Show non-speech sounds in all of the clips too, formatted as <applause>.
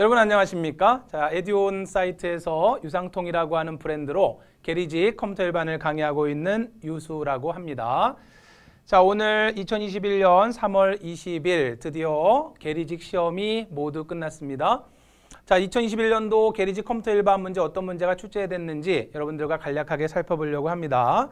여러분 안녕하십니까? 자, 에듀온 사이트에서 유상통이라고 하는 브랜드로 게리지 컴퓨터 일반을 강의하고 있는 유수라고 합니다. 자, 오늘 2021년 3월 20일 드디어 게리직 시험이 모두 끝났습니다. 자, 2021년도 게리직 컴퓨터 일반 문제 어떤 문제가 출제됐는지 여러분들과 간략하게 살펴보려고 합니다.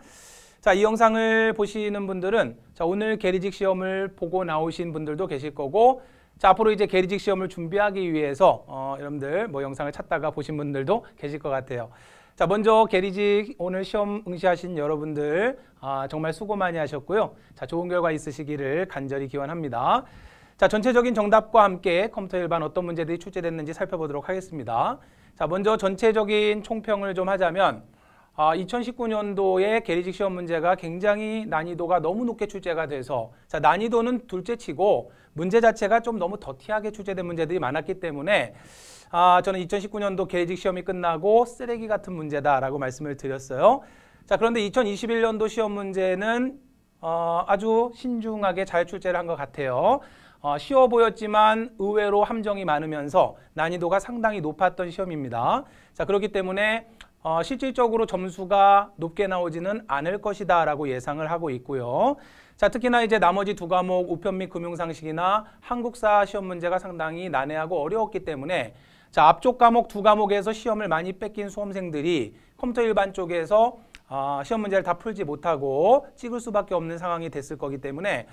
자, 이 영상을 보시는 분들은 자, 오늘 게리직 시험을 보고 나오신 분들도 계실 거고 자, 앞으로 이제 계리직 시험을 준비하기 위해서 어, 여러분들 뭐 영상을 찾다가 보신 분들도 계실 것 같아요. 자, 먼저 계리직 오늘 시험 응시하신 여러분들 아, 정말 수고 많이 하셨고요. 자, 좋은 결과 있으시기를 간절히 기원합니다. 자, 전체적인 정답과 함께 컴퓨터 일반 어떤 문제들이 출제됐는지 살펴보도록 하겠습니다. 자, 먼저 전체적인 총평을 좀 하자면 아, 2019년도에 게리직 시험 문제가 굉장히 난이도가 너무 높게 출제가 돼서 자, 난이도는 둘째치고 문제 자체가 좀 너무 더티하게 출제된 문제들이 많았기 때문에 아, 저는 2019년도 게리직 시험이 끝나고 쓰레기 같은 문제다라고 말씀을 드렸어요. 자, 그런데 2021년도 시험 문제는 어, 아주 신중하게 잘 출제를 한 것 같아요. 어, 쉬워 보였지만 의외로 함정이 많으면서 난이도가 상당히 높았던 시험입니다. 자, 그렇기 때문에 어, 실질적으로 점수가 높게 나오지는 않을 것이다 라고 예상을 하고 있고요. 자, 특히나 이제 나머지 두 과목 우편 및 금융상식이나 한국사 시험 문제가 상당히 난해하고 어려웠기 때문에 자, 앞쪽 과목 두 과목에서 시험을 많이 뺏긴 수험생들이 컴퓨터 일반 쪽에서 아, 시험 문제를 다 풀지 못하고 찍을 수밖에 없는 상황이 됐을 거기 때문에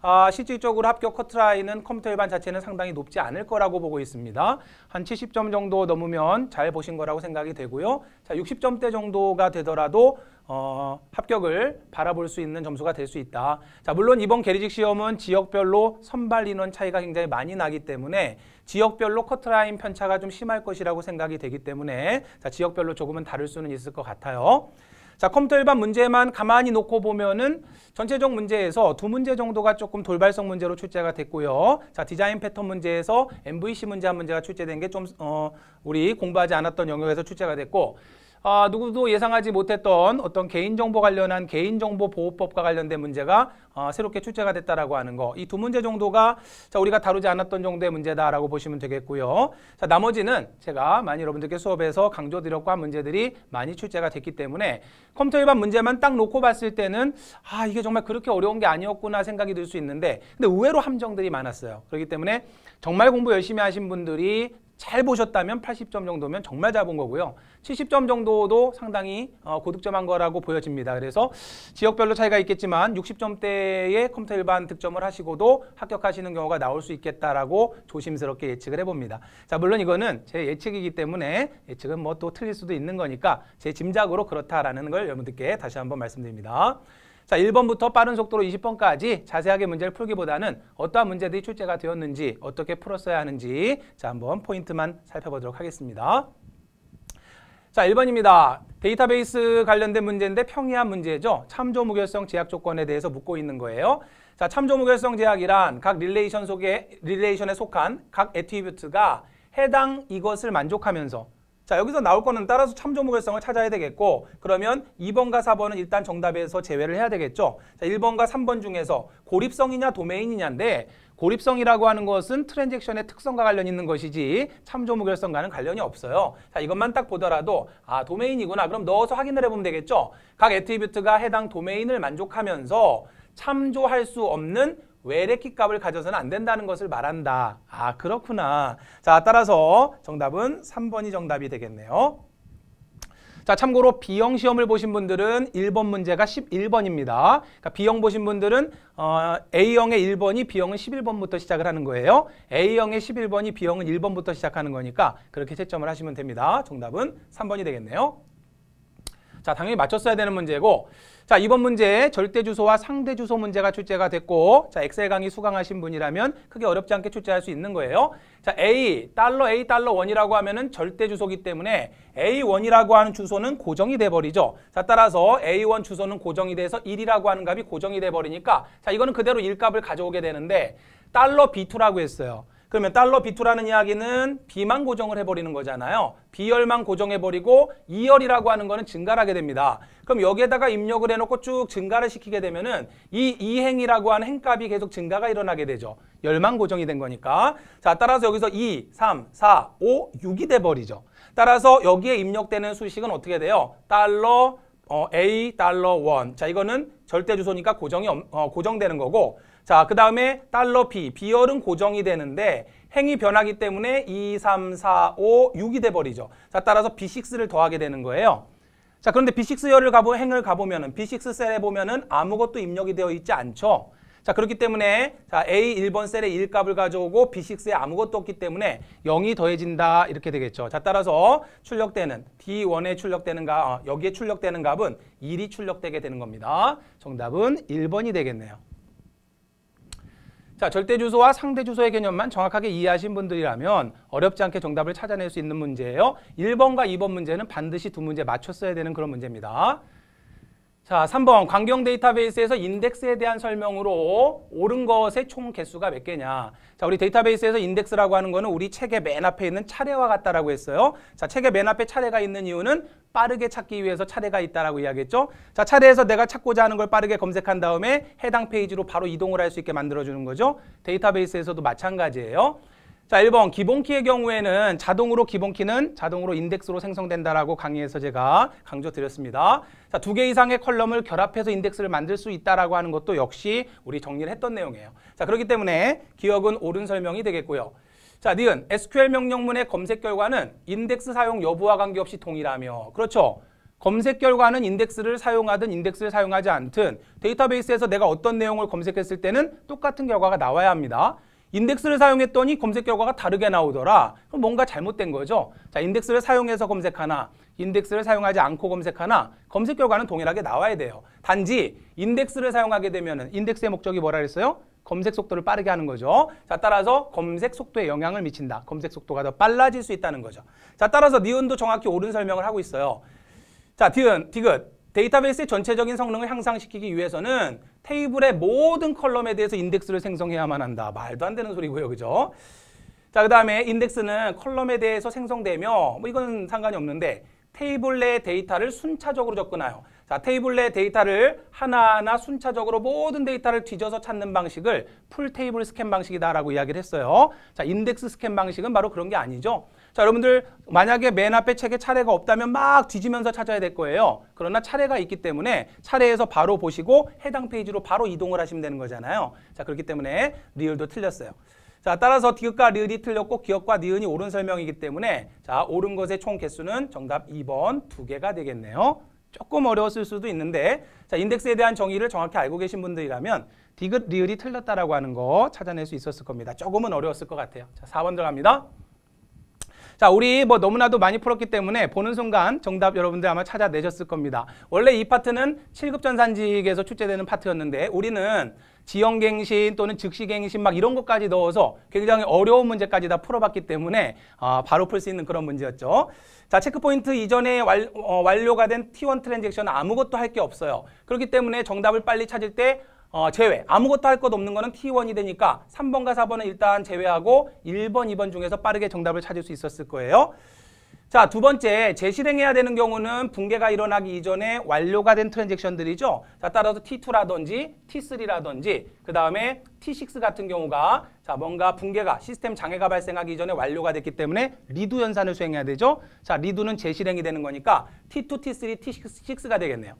아, 실질적으로 합격 커트라인은 컴퓨터 일반 자체는 상당히 높지 않을 거라고 보고 있습니다. 한 70점 정도 넘으면 잘 보신 거라고 생각이 되고요. 자, 60점대 정도가 되더라도 어, 합격을 바라볼 수 있는 점수가 될 수 있다. 자, 물론 이번 계리직 시험은 지역별로 선발 인원 차이가 굉장히 많이 나기 때문에 지역별로 커트라인 편차가 좀 심할 것이라고 생각이 되기 때문에 자, 지역별로 조금은 다를 수는 있을 것 같아요. 자, 컴퓨터 일반 문제만 가만히 놓고 보면은 전체적 문제에서 두 문제 정도가 조금 돌발성 문제로 출제가 됐고요. 자, 디자인 패턴 문제에서 MVC 문제 한 문제가 출제된 게 좀 어, 우리 공부하지 않았던 영역에서 출제가 됐고 아, 누구도 예상하지 못했던 어떤 개인정보 관련한 개인정보보호법과 관련된 문제가 아, 새롭게 출제가 됐다라고 하는 거. 이 두 문제 정도가 자, 우리가 다루지 않았던 정도의 문제다라고 보시면 되겠고요. 자, 나머지는 제가 많이 여러분들께 수업에서 강조드렸고 한 문제들이 많이 출제가 됐기 때문에 컴퓨터 일반 문제만 딱 놓고 봤을 때는 아, 이게 정말 그렇게 어려운 게 아니었구나 생각이 들 수 있는데 근데 의외로 함정들이 많았어요. 그렇기 때문에 정말 공부 열심히 하신 분들이 잘 보셨다면 80점 정도면 정말 잘 본 거고요. 70점 정도도 상당히 어, 고득점한 거라고 보여집니다. 그래서 지역별로 차이가 있겠지만 60점대의 컴퓨터 일반 득점을 하시고도 합격하시는 경우가 나올 수 있겠다라고 조심스럽게 예측을 해봅니다. 자 물론 이거는 제 예측이기 때문에 예측은 뭐 또 틀릴 수도 있는 거니까 제 짐작으로 그렇다라는 걸 여러분들께 다시 한번 말씀드립니다. 자, 1번부터 빠른 속도로 20번까지 자세하게 문제를 풀기보다는 어떠한 문제들이 출제가 되었는지 어떻게 풀었어야 하는지 자, 한번 포인트만 살펴보도록 하겠습니다. 자, 1번입니다. 데이터베이스 관련된 문제인데 평이한 문제죠. 참조 무결성 제약 조건에 대해서 묻고 있는 거예요. 자, 참조 무결성 제약이란 각 릴레이션 속에 릴레이션에 속한 각 애트리뷰트가 해당 이것을 만족하면서 자 여기서 나올 거는 따라서 참조무결성을 찾아야 되겠고 그러면 2번과 4번은 일단 정답에서 제외를 해야 되겠죠. 자 1번과 3번 중에서 고립성이냐 도메인이냐인데 고립성이라고 하는 것은 트랜잭션의 특성과 관련 있는 것이지 참조무결성과는 관련이 없어요. 자 이것만 딱 보더라도 아 도메인이구나 그럼 넣어서 확인을 해보면 되겠죠. 각 애트리뷰트가 해당 도메인을 만족하면서 참조할 수 없는 외래키 값을 가져서는 안 된다는 것을 말한다. 아 그렇구나. 자 따라서 정답은 3번이 정답이 되겠네요. 자 참고로 B형 시험을 보신 분들은 1번 문제가 11번입니다. 그러니까 B형 보신 분들은 어, A형의 1번이 B형은 11번부터 시작을 하는 거예요. A형의 11번이 B형은 1번부터 시작하는 거니까 그렇게 채점을 하시면 됩니다. 정답은 3번이 되겠네요. 자, 당연히 맞췄어야 되는 문제고 자, 이번 문제 절대 주소와 상대 주소 문제가 출제가 됐고 자, 엑셀 강의 수강하신 분이라면 크게 어렵지 않게 출제할 수 있는 거예요. 자, A, 달러 A, 달러 원이라고 하면은 절대 주소기 때문에 a 원이라고 하는 주소는 고정이 돼 버리죠. 자, 따라서 a 원 주소는 고정이 돼서 1이라고 하는 값이 고정이 돼 버리니까 자, 이거는 그대로 1값을 가져오게 되는데 달러 B2라고 했어요. 그러면 달러 B2라는 이야기는 비만 고정을 해버리는 거잖아요. 비열만 고정해버리고 2열이라고 하는 거는 증가를 하게 됩니다. 그럼 여기에다가 입력을 해놓고 쭉 증가를 시키게 되면은 이 이행이라고 하는 행값이 계속 증가가 일어나게 되죠. 열만 고정이 된 거니까. 자, 따라서 여기서 2, 3, 4, 5, 6이 돼버리죠. 따라서 여기에 입력되는 수식은 어떻게 돼요? 달러 어, A 달러 원. 자, 이거는 절대 주소니까 고정이 어, 고정되는 거고 자, 그 다음에 달러 P, 비열은 고정이 되는데 행이 변하기 때문에 2, 3, 4, 5, 6이 돼버리죠. 자, 따라서 B6를 더하게 되는 거예요. 자, 그런데 B6 열을 가보, 행을 가보면은 B6 셀에 보면은 아무것도 입력이 되어 있지 않죠. 자, 그렇기 때문에 자, A 1번 셀에 1값을 가져오고 B6에 아무것도 없기 때문에 0이 더해진다 이렇게 되겠죠. 자, 따라서 출력되는 D1에 출력되는 가 어, 여기에 출력되는 값은 1이 출력되게 되는 겁니다. 정답은 1번이 되겠네요. 자, 절대 주소와 상대 주소의 개념만 정확하게 이해하신 분들이라면 어렵지 않게 정답을 찾아낼 수 있는 문제예요. 1번과 2번 문제는 반드시 두 문제 맞췄어야 되는 그런 문제입니다. 자, 3번 광경 데이터베이스에서 인덱스에 대한 설명으로 옳은 것의 총 개수가 몇 개냐. 자, 우리 데이터베이스에서 인덱스라고 하는 거는 우리 책의 맨 앞에 있는 차례와 같다라고 했어요. 자, 책의 맨 앞에 차례가 있는 이유는 빠르게 찾기 위해서 차례가 있다라고 이야기했죠. 자, 차례에서 내가 찾고자 하는 걸 빠르게 검색한 다음에 해당 페이지로 바로 이동을 할 수 있게 만들어 주는 거죠. 데이터베이스에서도 마찬가지예요. 자, 1번 기본키의 경우에는 자동으로 기본키는 자동으로 인덱스로 생성된다라고 강의에서 제가 강조드렸습니다. 자, 두 개 이상의 컬럼을 결합해서 인덱스를 만들 수 있다라고 하는 것도 역시 우리 정리를 했던 내용이에요. 자, 그렇기 때문에 기억은 옳은 설명이 되겠고요. 자, 니은 SQL 명령문의 검색 결과는 인덱스 사용 여부와 관계없이 동일하며 그렇죠. 검색 결과는 인덱스를 사용하든 인덱스를 사용하지 않든 데이터베이스에서 내가 어떤 내용을 검색했을 때는 똑같은 결과가 나와야 합니다. 인덱스를 사용했더니 검색 결과가 다르게 나오더라. 그럼 뭔가 잘못된 거죠. 자, 인덱스를 사용해서 검색하나, 인덱스를 사용하지 않고 검색하나, 검색 결과는 동일하게 나와야 돼요. 단지 인덱스를 사용하게 되면은 인덱스의 목적이 뭐라 그랬어요? 검색 속도를 빠르게 하는 거죠. 자, 따라서 검색 속도에 영향을 미친다. 검색 속도가 더 빨라질 수 있다는 거죠. 자, 따라서 니은도 정확히 옳은 설명을 하고 있어요. 자, 디귿, 디귿. 데이터베이스의 전체적인 성능을 향상시키기 위해서는 테이블의 모든 컬럼에 대해서 인덱스를 생성해야만 한다. 말도 안 되는 소리고요. 그죠? 자, 그 다음에 인덱스는 컬럼에 대해서 생성되며 뭐 이건 상관이 없는데 테이블 내 데이터를 순차적으로 접근하여 자, 테이블 내 데이터를 하나하나 순차적으로 모든 데이터를 뒤져서 찾는 방식을 풀 테이블 스캔 방식이다라고 이야기를 했어요. 자, 인덱스 스캔 방식은 바로 그런 게 아니죠. 자, 여러분들 만약에 맨 앞에 책에 차례가 없다면 막 뒤지면서 찾아야 될 거예요. 그러나 차례가 있기 때문에 차례에서 바로 보시고 해당 페이지로 바로 이동을 하시면 되는 거잖아요. 자, 그렇기 때문에 리을도 틀렸어요. 자, 따라서 디귿과 리을이 틀렸고 기억과 니은이 옳은 설명이기 때문에 자, 옳은 것의 총 개수는 정답 2번 두개가 되겠네요. 조금 어려웠을 수도 있는데 자, 인덱스에 대한 정의를 정확히 알고 계신 분들이라면 디귿, 리을이 틀렸다라고 하는 거 찾아낼 수 있었을 겁니다. 조금은 어려웠을 것 같아요. 자, 4번 들어갑니다. 자, 우리 뭐 너무나도 많이 풀었기 때문에 보는 순간 정답 여러분들 아마 찾아내셨을 겁니다. 원래 이 파트는 7급 전산직에서 출제되는 파트였는데 우리는 지형갱신 또는 즉시갱신 막 이런 것까지 넣어서 굉장히 어려운 문제까지 다 풀어봤기 때문에 아, 바로 풀 수 있는 그런 문제였죠. 자, 체크포인트 이전에 완, 어, 완료가 된 T1 트랜잭션 아무것도 할 게 없어요. 그렇기 때문에 정답을 빨리 찾을 때 어, 제외. 아무것도 할 것 없는 거는 T1이 되니까 3번과 4번은 일단 제외하고 1번, 2번 중에서 빠르게 정답을 찾을 수 있었을 거예요. 자, 두 번째, 재실행해야 되는 경우는 붕괴가 일어나기 이전에 완료가 된 트랜잭션들이죠. 자, 따라서 T2라든지 T3라든지 그다음에 T6 같은 경우가 자, 뭔가 붕괴가 시스템 장애가 발생하기 이 전에 완료가 됐기 때문에 리두 연산을 수행해야 되죠. 자, 리두는 재실행이 되는 거니까 T2, T3, T6가 되겠네요.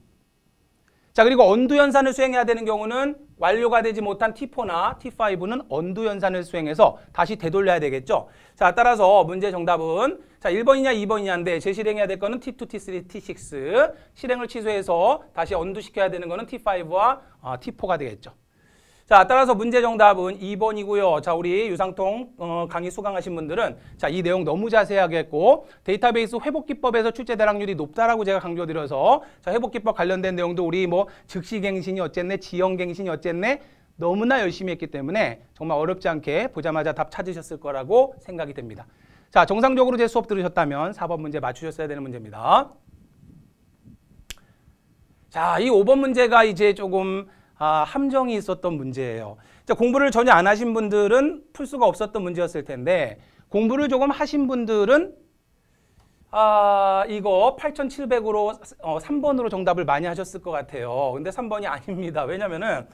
자 그리고 언두 연산을 수행해야 되는 경우는 완료가 되지 못한 T4나 T5는 언두 연산을 수행해서 다시 되돌려야 되겠죠. 자 따라서 문제 정답은 자 1번이냐 2번이냐인데 재실행해야 될 거는 T2, T3, T6 실행을 취소해서 다시 언두 시켜야 되는 거는 T5와 어, T4가 되겠죠. 자, 따라서 문제 정답은 2번이고요. 자, 우리 유상통 어, 강의 수강하신 분들은 자, 이 내용 너무 자세하게 했고 데이터베이스 회복 기법에서 출제 대락률이 높다라고 제가 강조드려서 자, 회복 기법 관련된 내용도 우리 뭐 즉시 갱신이 어쨌네, 지형 갱신이 어쨌네 너무나 열심히 했기 때문에 정말 어렵지 않게 보자마자 답 찾으셨을 거라고 생각이 됩니다. 자, 정상적으로 제 수업 들으셨다면 4번 문제 맞추셨어야 되는 문제입니다. 자, 이 5번 문제가 이제 조금 아, 함정이 있었던 문제예요. 자, 공부를 전혀 안 하신 분들은 풀 수가 없었던 문제였을 텐데 공부를 조금 하신 분들은 아, 이거 8,700으로 어, 3번으로 정답을 많이 하셨을 것 같아요. 근데 3번이 <laughs> 아닙니다. 왜냐면은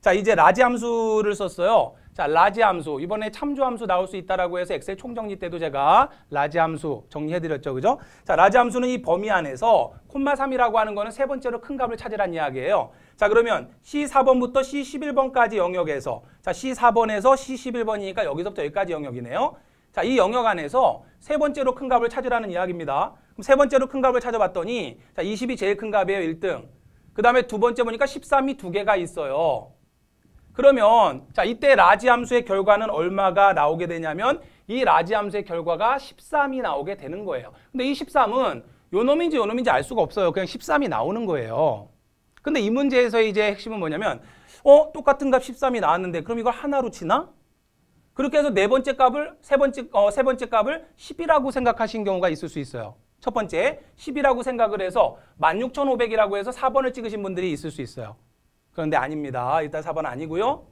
자, 이제 라지 함수를 썼어요. 자, 라지 함수. 이번에 참조 함수 나올 수 있다라고 해서 엑셀 총정리 때도 제가 라지 함수 정리해 드렸죠. 그죠? 자, 라지 함수는 이 범위 안에서 콤마 3이라고 하는 거는 세 번째로 큰 값을 찾으란 이야기예요. 자 그러면 C4번부터 C11번까지 영역에서 자 C4번에서 C11번이니까 여기서부터 여기까지 영역이네요. 자, 이 영역 안에서 세 번째로 큰 값을 찾으라는 이야기입니다. 그럼 세 번째로 큰 값을 찾아봤더니 자, 20이 제일 큰 값이에요, 1등. 그 다음에 두 번째 보니까 13이 두 개가 있어요. 그러면 자 이때 라지 함수의 결과는 얼마가 나오게 되냐면 이 라지 함수의 결과가 13이 나오게 되는 거예요. 근데 이 13은 요 놈인지 요 놈인지 알 수가 없어요. 그냥 13이 나오는 거예요. 근데 이 문제에서 이제 핵심은 뭐냐면 어 똑같은 값 13이 나왔는데 그럼 이걸 하나로 치나? 그렇게 해서 네 번째 값을 세 번째 어, 세 번째 값을 10이라고 생각하신 경우가 있을 수 있어요. 첫 번째 10이라고 생각을 해서 16,500이라고 해서 4번을 찍으신 분들이 있을 수 있어요. 그런데 아닙니다. 일단 4번 아니고요.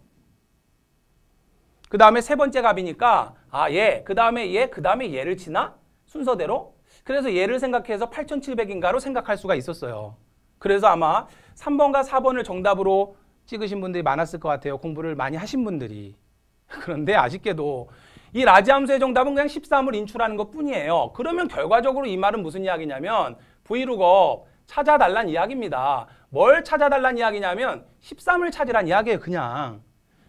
그 다음에 세 번째 값이니까 아 예, 그 다음에 예, 그 다음에 예를 치나? 순서대로? 그래서 예를 생각해서 8,700인가로 생각할 수가 있었어요. 그래서 아마 3번과 4번을 정답으로 찍으신 분들이 많았을 것 같아요. 공부를 많이 하신 분들이. <laughs> 그런데 아쉽게도 이 라지함수의 정답은 그냥 13을 인출하는 것 뿐이에요. 그러면 결과적으로 이 말은 무슨 이야기냐면 브이로그 찾아달란 이야기입니다. 뭘 찾아달란 이야기냐면 13을 찾으란 이야기예요. 그냥.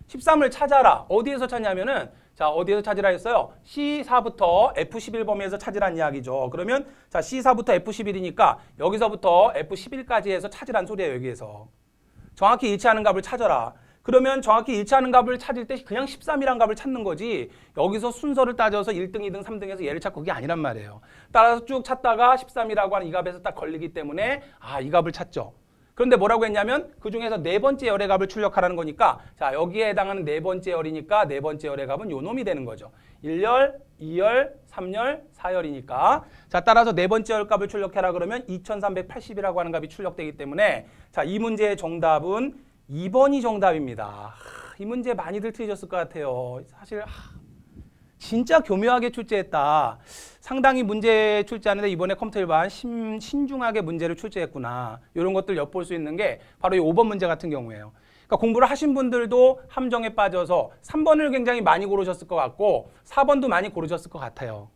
13을 찾아라. 어디에서 찾냐면은 자, 어디에서 찾으라 했어요? C4부터 F11 범위에서 찾으란 이야기죠. 그러면 자, C4부터 F11이니까 여기서부터 F11까지 해서 찾으란 소리예요, 여기에서. 정확히 일치하는 값을 찾아라. 그러면 정확히 일치하는 값을 찾을 때 그냥 13이란 값을 찾는 거지 여기서 순서를 따져서 1등, 2등, 3등에서 얘를 찾고 그게 아니란 말이에요. 따라서 쭉 찾다가 13이라고 하는 이 값에서 딱 걸리기 때문에 아, 이 값을 찾죠. 그런데 뭐라고 했냐면 그 중에서 네 번째 열의 값을 출력하라는 거니까 자 여기에 해당하는 네 번째 열이니까 네 번째 열의 값은 요 놈이 되는 거죠. 1열, 2열, 3열, 4열이니까 자 따라서 네 번째 열 값을 출력해라 그러면 2380이라고 하는 값이 출력되기 때문에 자 이 문제의 정답은 2번이 정답입니다. 하, 이 문제 많이들 틀리셨을 것 같아요. 사실 하, 진짜 교묘하게 출제했다. 상당히 문제 출제하는데 이번에 컴퓨터 일반 신, 신중하게 문제를 출제했구나. 이런 것들 엿볼 수 있는 게 바로 이 5번 문제 같은 경우예요. 그러니까 공부를 하신 분들도 함정에 빠져서 3번을 굉장히 많이 고르셨을 것 같고 4번도 많이 고르셨을 것 같아요.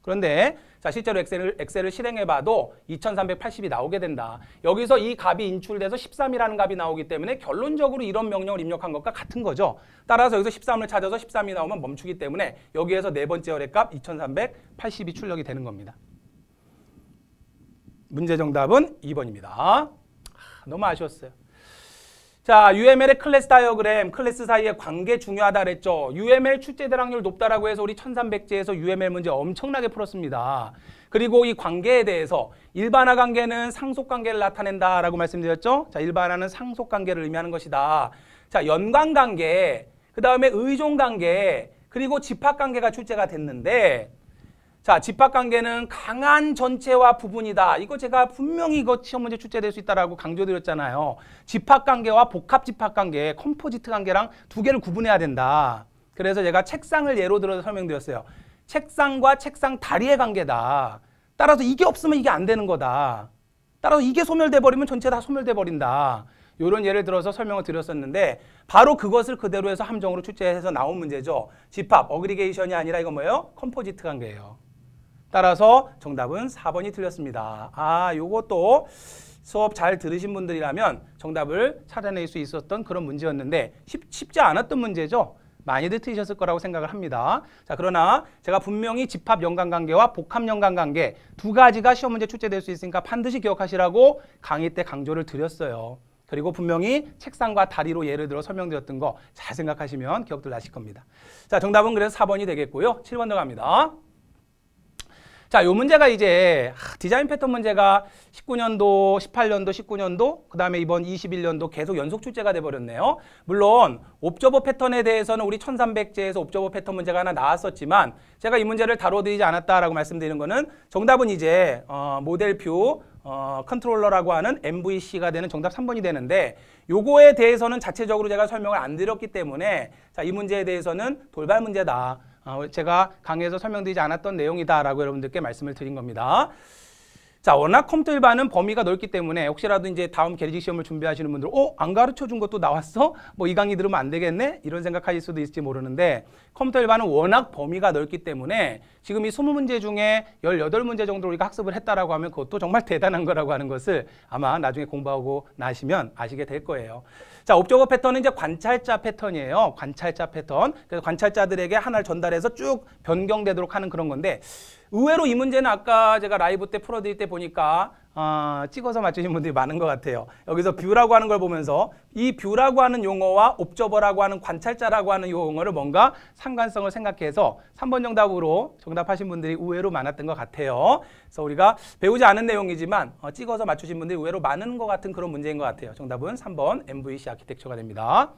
그런데 자, 실제로 엑셀을, 엑셀을 실행해봐도 2380이 나오게 된다. 여기서 이 값이 인출돼서 13이라는 값이 나오기 때문에 결론적으로 이런 명령을 입력한 것과 같은 거죠. 따라서 여기서 13을 찾아서 13이 나오면 멈추기 때문에 여기에서 네 번째 열의 값 2380이 출력이 되는 겁니다. 문제 정답은 2번입니다. 아, 너무 아쉬웠어요. 자, UML의 클래스 다이어그램, 클래스 사이의 관계 중요하다 그랬죠. UML 출제 대항률 높다라고 해서 우리 1300제에서 UML 문제 엄청나게 풀었습니다. 그리고 이 관계에 대해서 일반화 관계는 상속 관계를 나타낸다라고 말씀드렸죠. 자, 일반화는 상속 관계를 의미하는 것이다. 자, 연관 관계, 그다음에 의존 관계, 그리고 집합 관계가 출제가 됐는데 자, 집합관계는 강한 전체와 부분이다. 이거 제가 분명히 이거 시험 문제 출제될 수 있다라고 강조드렸잖아요. 집합관계와 복합집합관계, 컴포지트 관계랑 두 개를 구분해야 된다. 그래서 제가 책상을 예로 들어서 설명드렸어요. 책상과 책상 다리의 관계다. 따라서 이게 없으면 이게 안 되는 거다. 따라서 이게 소멸돼 버리면 전체 다 소멸돼 버린다. 이런 예를 들어서 설명을 드렸었는데 바로 그것을 그대로 해서 함정으로 출제해서 나온 문제죠. 집합, 어그리게이션이 아니라 이거 뭐예요? 컴포지트 관계예요. 따라서 정답은 4번이 틀렸습니다. 아, 요것도 수업 잘 들으신 분들이라면 정답을 찾아낼 수 있었던 그런 문제였는데 쉽, 쉽지 않았던 문제죠. 많이들 틀리셨을 거라고 생각을 합니다. 자, 그러나 제가 분명히 집합 연관관계와 복합 연관관계 두 가지가 시험 문제 출제될 수 있으니까 반드시 기억하시라고 강의 때 강조를 드렸어요. 그리고 분명히 책상과 다리로 예를 들어 설명드렸던 거 잘 생각하시면 기억들 나실 겁니다. 자, 정답은 그래서 4번이 되겠고요. 7번 들어갑니다. 자, 요 문제가 이제 디자인 패턴 문제가 19년도, 18년도, 19년도, 그 다음에 이번 21년도 계속 연속 출제가 돼버렸네요. 물론 옵저버 패턴에 대해서는 우리 1300제에서 옵저버 패턴 문제가 하나 나왔었지만 제가 이 문제를 다뤄드리지 않았다라고 말씀드리는 거는 정답은 이제 어, 모델표 어, 컨트롤러라고 하는 MVC가 되는 정답 3번이 되는데 요거에 대해서는 자체적으로 제가 설명을 안 드렸기 때문에 자, 이 문제에 대해서는 돌발 문제다. 어, 제가 강의에서 설명드리지 않았던 내용이다라고 여러분들께 말씀을 드린 겁니다. 자, 워낙 컴퓨터 일반은 범위가 넓기 때문에 혹시라도 이제 다음 개리직 시험을 준비하시는 분들 어? 안 가르쳐 준 것도 나왔어? 뭐 이 강의 들으면 안 되겠네? 이런 생각하실 수도 있을지 모르는데 컴퓨터 일반은 워낙 범위가 넓기 때문에 지금 이 20문제 중에 18문제 정도 우리가 학습을 했다라고 하면 그것도 정말 대단한 거라고 하는 것을 아마 나중에 공부하고 나시면 아시게 될 거예요. 자, 옵저버 패턴은 이제 관찰자 패턴이에요. 관찰자 패턴. 그래서 관찰자들에게 하나를 전달해서 쭉 변경되도록 하는 그런 건데 의외로 이 문제는 아까 제가 라이브 때 풀어드릴 때 보니까 어, 찍어서 맞추신 분들이 많은 것 같아요. 여기서 뷰라고 하는 걸 보면서 이 뷰라고 하는 용어와 옵저버라고 하는 관찰자라고 하는 용어를 뭔가 상관성을 생각해서 3번 정답으로 정답하신 분들이 의외로 많았던 것 같아요. 그래서 우리가 배우지 않은 내용이지만 어, 찍어서 맞추신 분들이 의외로 많은 것 같은 그런 문제인 것 같아요. 정답은 3번 MVC 아키텍처가 됩니다.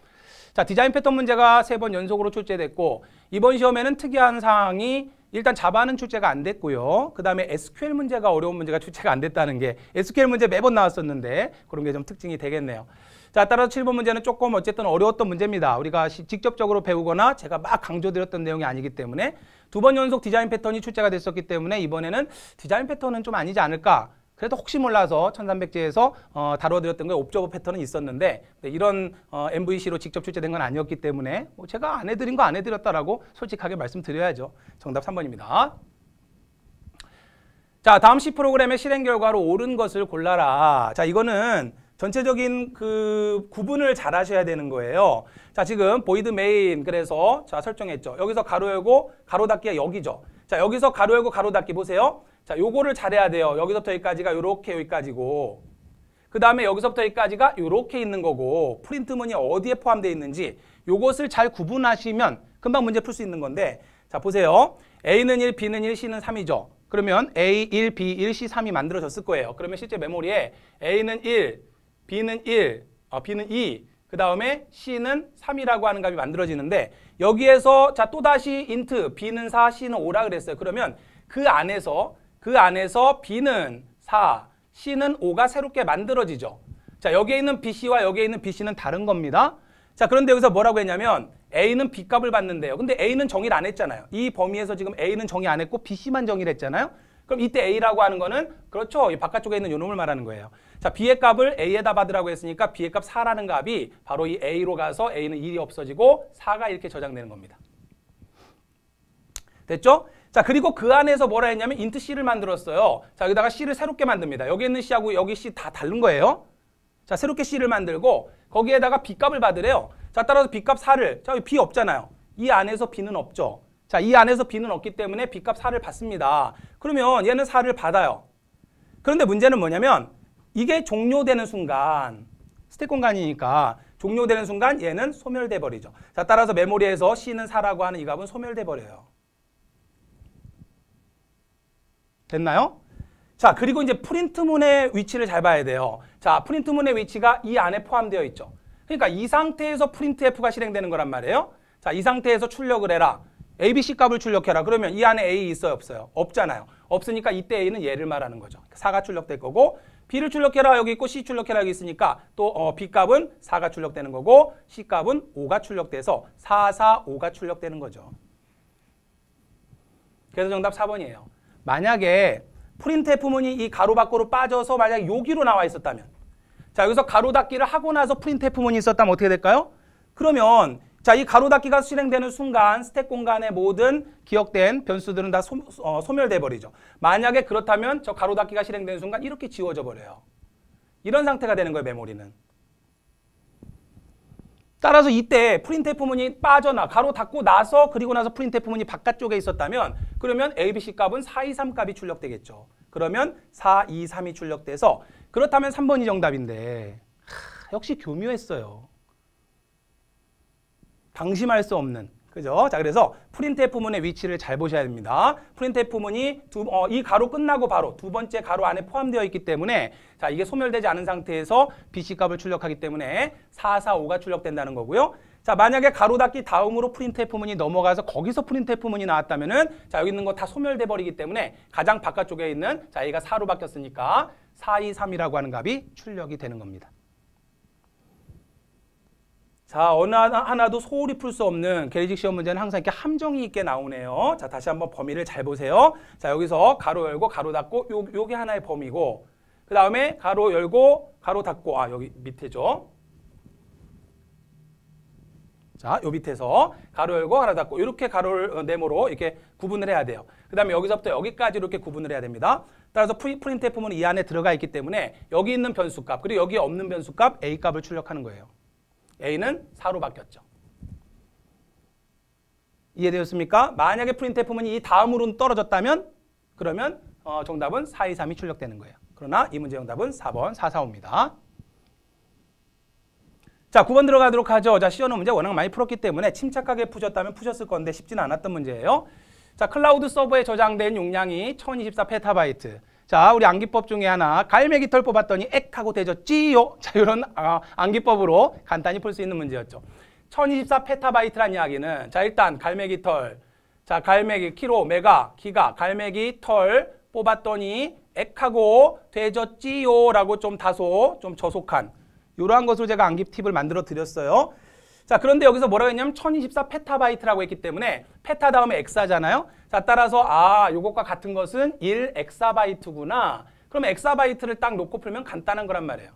자 디자인 패턴 문제가 3번 연속으로 출제됐고 이번 시험에는 특이한 사항이 일단 자바는 출제가 안 됐고요. 그 다음에 SQL 문제가 어려운 문제가 출제가 안 됐다는 게 SQL 문제 매번 나왔었는데 그런 게 좀 특징이 되겠네요. 자, 따라서 7번 문제는 조금 어쨌든 어려웠던 문제입니다. 우리가 직접적으로 배우거나 제가 막 강조드렸던 내용이 아니기 때문에 두 번 연속 디자인 패턴이 출제가 됐었기 때문에 이번에는 디자인 패턴은 좀 아니지 않을까 그래도 혹시 몰라서 천3백제에서 어, 다뤄드렸던 게 옵저버 패턴은 있었는데 네, 이런 어, MVC로 직접 출제된 건 아니었기 때문에 뭐 제가 안 해드린 거 안 해드렸다라고 솔직하게 말씀드려야죠. 정답 3번입니다. 자, 다음 C 프로그램의 실행 결과로 옳은 것을 골라라. 자, 이거는 전체적인 그 구분을 잘 하셔야 되는 거예요. 자, 지금 보이드 메인 그래서 자, 설정했죠. 여기서 가로 열고 가로 닫기가 여기죠. 자, 여기서 가로 열고 가로 닫기 보세요. 자, 요거를 잘해야 돼요. 여기서부터 여기까지가 요렇게 여기까지고 그 다음에 여기서부터 여기까지가 요렇게 있는 거고 프린트문이 어디에 포함되어 있는지 요것을 잘 구분하시면 금방 문제 풀 수 있는 건데 자 보세요. A는 1, B는 1, C는 3이죠. 그러면 A, 1, B, 1, C, 3이 만들어졌을 거예요. 그러면 실제 메모리에 A는 1, B는 1, 어, B는 2, 그 다음에 C는 3이라고 하는 값이 만들어지는데 여기에서 자 또다시 인트 B는 4, C는 5라 그랬어요. 그러면 그 안에서 그 안에서 B는 4, C는 5가 새롭게 만들어지죠. 자, 여기에 있는 BC와 여기에 있는 BC는 다른 겁니다. 자, 그런데 여기서 뭐라고 했냐면 A는 B값을 받는데요. 근데 A는 정의를 안 했잖아요. 이 범위에서 지금 A는 정의 안 했고 BC만 정의를 했잖아요. 그럼 이때 A라고 하는 거는 그렇죠. 이 바깥쪽에 있는 요놈을 말하는 거예요. 자, B의 값을 A에다 받으라고 했으니까 B의 값 4라는 값이 바로 이 A로 가서 A는 1이 없어지고 4가 이렇게 저장되는 겁니다. 됐죠? 자 그리고 그 안에서 뭐라 했냐면 인트 C를 만들었어요. 자 여기다가 C를 새롭게 만듭니다. 여기 있는 C하고 여기 C 다 다른 거예요. 자 새롭게 C를 만들고 거기에다가 B값을 받으래요. 자 따라서 B값 4를 자 여기 B 없잖아요. 이 안에서 B는 없죠. 자 이 안에서 B는 없기 때문에 B값 4를 받습니다. 그러면 얘는 4를 받아요. 그런데 문제는 뭐냐면 이게 종료되는 순간 스택 공간이니까 종료되는 순간 얘는 소멸돼 버리죠. 자 따라서 메모리에서 C는 4라고 하는 이 값은 소멸돼 버려요. 됐나요? 자, 그리고 이제 프린트문의 위치를 잘 봐야 돼요. 자, 프린트문의 위치가 이 안에 포함되어 있죠. 그러니까 이 상태에서 프린트 F가 실행되는 거란 말이에요. 자, 이 상태에서 출력을 해라. ABC 값을 출력해라. 그러면 이 안에 A 있어요? 없어요? 없잖아요. 없으니까 이때 A는 얘를 말하는 거죠. 4가 출력될 거고 B를 출력해라 여기 있고 C 출력해라 여기 있으니까 또 어, B값은 4가 출력되는 거고 C값은 5가 출력돼서 4, 4, 5가 출력되는 거죠. 그래서 정답 4번이에요. 만약에 프린트의 문이이 가로 밖으로 빠져서 만약 여기로 나와 있었다면 자 여기서 가로 닫기를 하고 나서 프린트의 문이 있었다면 어떻게 될까요? 그러면 자, 이 가로닫기가 실행되는 순간 스택 공간의 모든 기억된 변수들은 다 소, 어, 멸돼 버리죠. 만약에 그렇다면 저 가로닫기가 실행되는 순간 이렇게 지워져 버려요. 이런 상태가 되는 거예요, 메모리는. 따라서 이때 프린트의 문이 빠져나 가로 닫고 나서 그리고 나서 프린트의 문이 바깥쪽에 있었다면 그러면 ABC 값은 4, 2, 3 값이 출력되겠죠. 그러면 4, 2, 3이 출력돼서 그렇다면 3번이 정답인데 하, 역시 교묘했어요. 방심할 수 없는 그죠? 자, 그래서 프린트의 부문의 위치를 잘 보셔야 됩니다. 프린트의 부문이 두, 어, 이 가로 끝나고 바로 두 번째 가로 안에 포함되어 있기 때문에 자, 이게 소멸되지 않은 상태에서 BC 값을 출력하기 때문에 445가 출력된다는 거고요. 자, 만약에 가로 닫기 다음으로 프린트의 부문이 넘어가서 거기서 프린트의 부문이 나왔다면은 자, 여기 있는 거 다 소멸돼 버리기 때문에 가장 바깥쪽에 있는 자, 얘가 4로 바뀌었으니까 423이라고 하는 값이 출력이 되는 겁니다. 자, 어느 하나, 도 소홀히 풀 수 없는 게리직 시험 문제는 항상 이렇게 함정이 있게 나오네요. 자, 다시 한번 범위를 잘 보세요. 자, 여기서 가로 열고 가로 닫고 요, 요게 하나의 범위고 그 다음에 가로 열고 가로 닫고 아, 여기 밑에죠. 자, 요 밑에서 가로 열고 가로 닫고 이렇게 가로를 네모로 이렇게 구분을 해야 돼요. 그 다음에 여기서부터 여기까지 이렇게 구분을 해야 됩니다. 따라서 프린트의 품은 이 안에 들어가 있기 때문에 여기 있는 변수값 그리고 여기 없는 변수값 A값을 출력하는 거예요. A는 4로 바뀌었죠. 이해되었습니까? 만약에 프린트의 품은 이다음으로 떨어졌다면 그러면 어, 정답은 4, 2, 3이 출력되는 거예요. 그러나 이 문제 정답은 4번 4, 4, 5입니다. 자, 9번 들어가도록 하죠. 자, 시어는 문제 워낙 많이 풀었기 때문에 침착하게 푸셨다면 푸셨을 건데 쉽지 않았던 문제예요. 자, 클라우드 서버에 저장된 용량이 1024 페타바이트. 자, 우리 암기법 중에 하나 갈매기 털 뽑았더니 액하고 되졌지요. 자, 이런 아, 암기법으로 간단히 풀 수 있는 문제였죠. 1024 페타바이트란 이야기는 자, 일단 갈매기 털. 자, 갈매기 키로, 메가, 기가, 갈매기 털 뽑았더니 액하고 되졌지요라고 좀 다소 좀 저속한 이러한 것으로 제가 암기 팁을 만들어 드렸어요. 자, 그런데 여기서 뭐라고 했냐면 1024 페타바이트라고 했기 때문에 페타 다음에 엑사잖아요. 자, 따라서 아, 요것과 같은 것은 1 엑사바이트구나. 그럼 엑사바이트를 딱 놓고 풀면 간단한 거란 말이에요.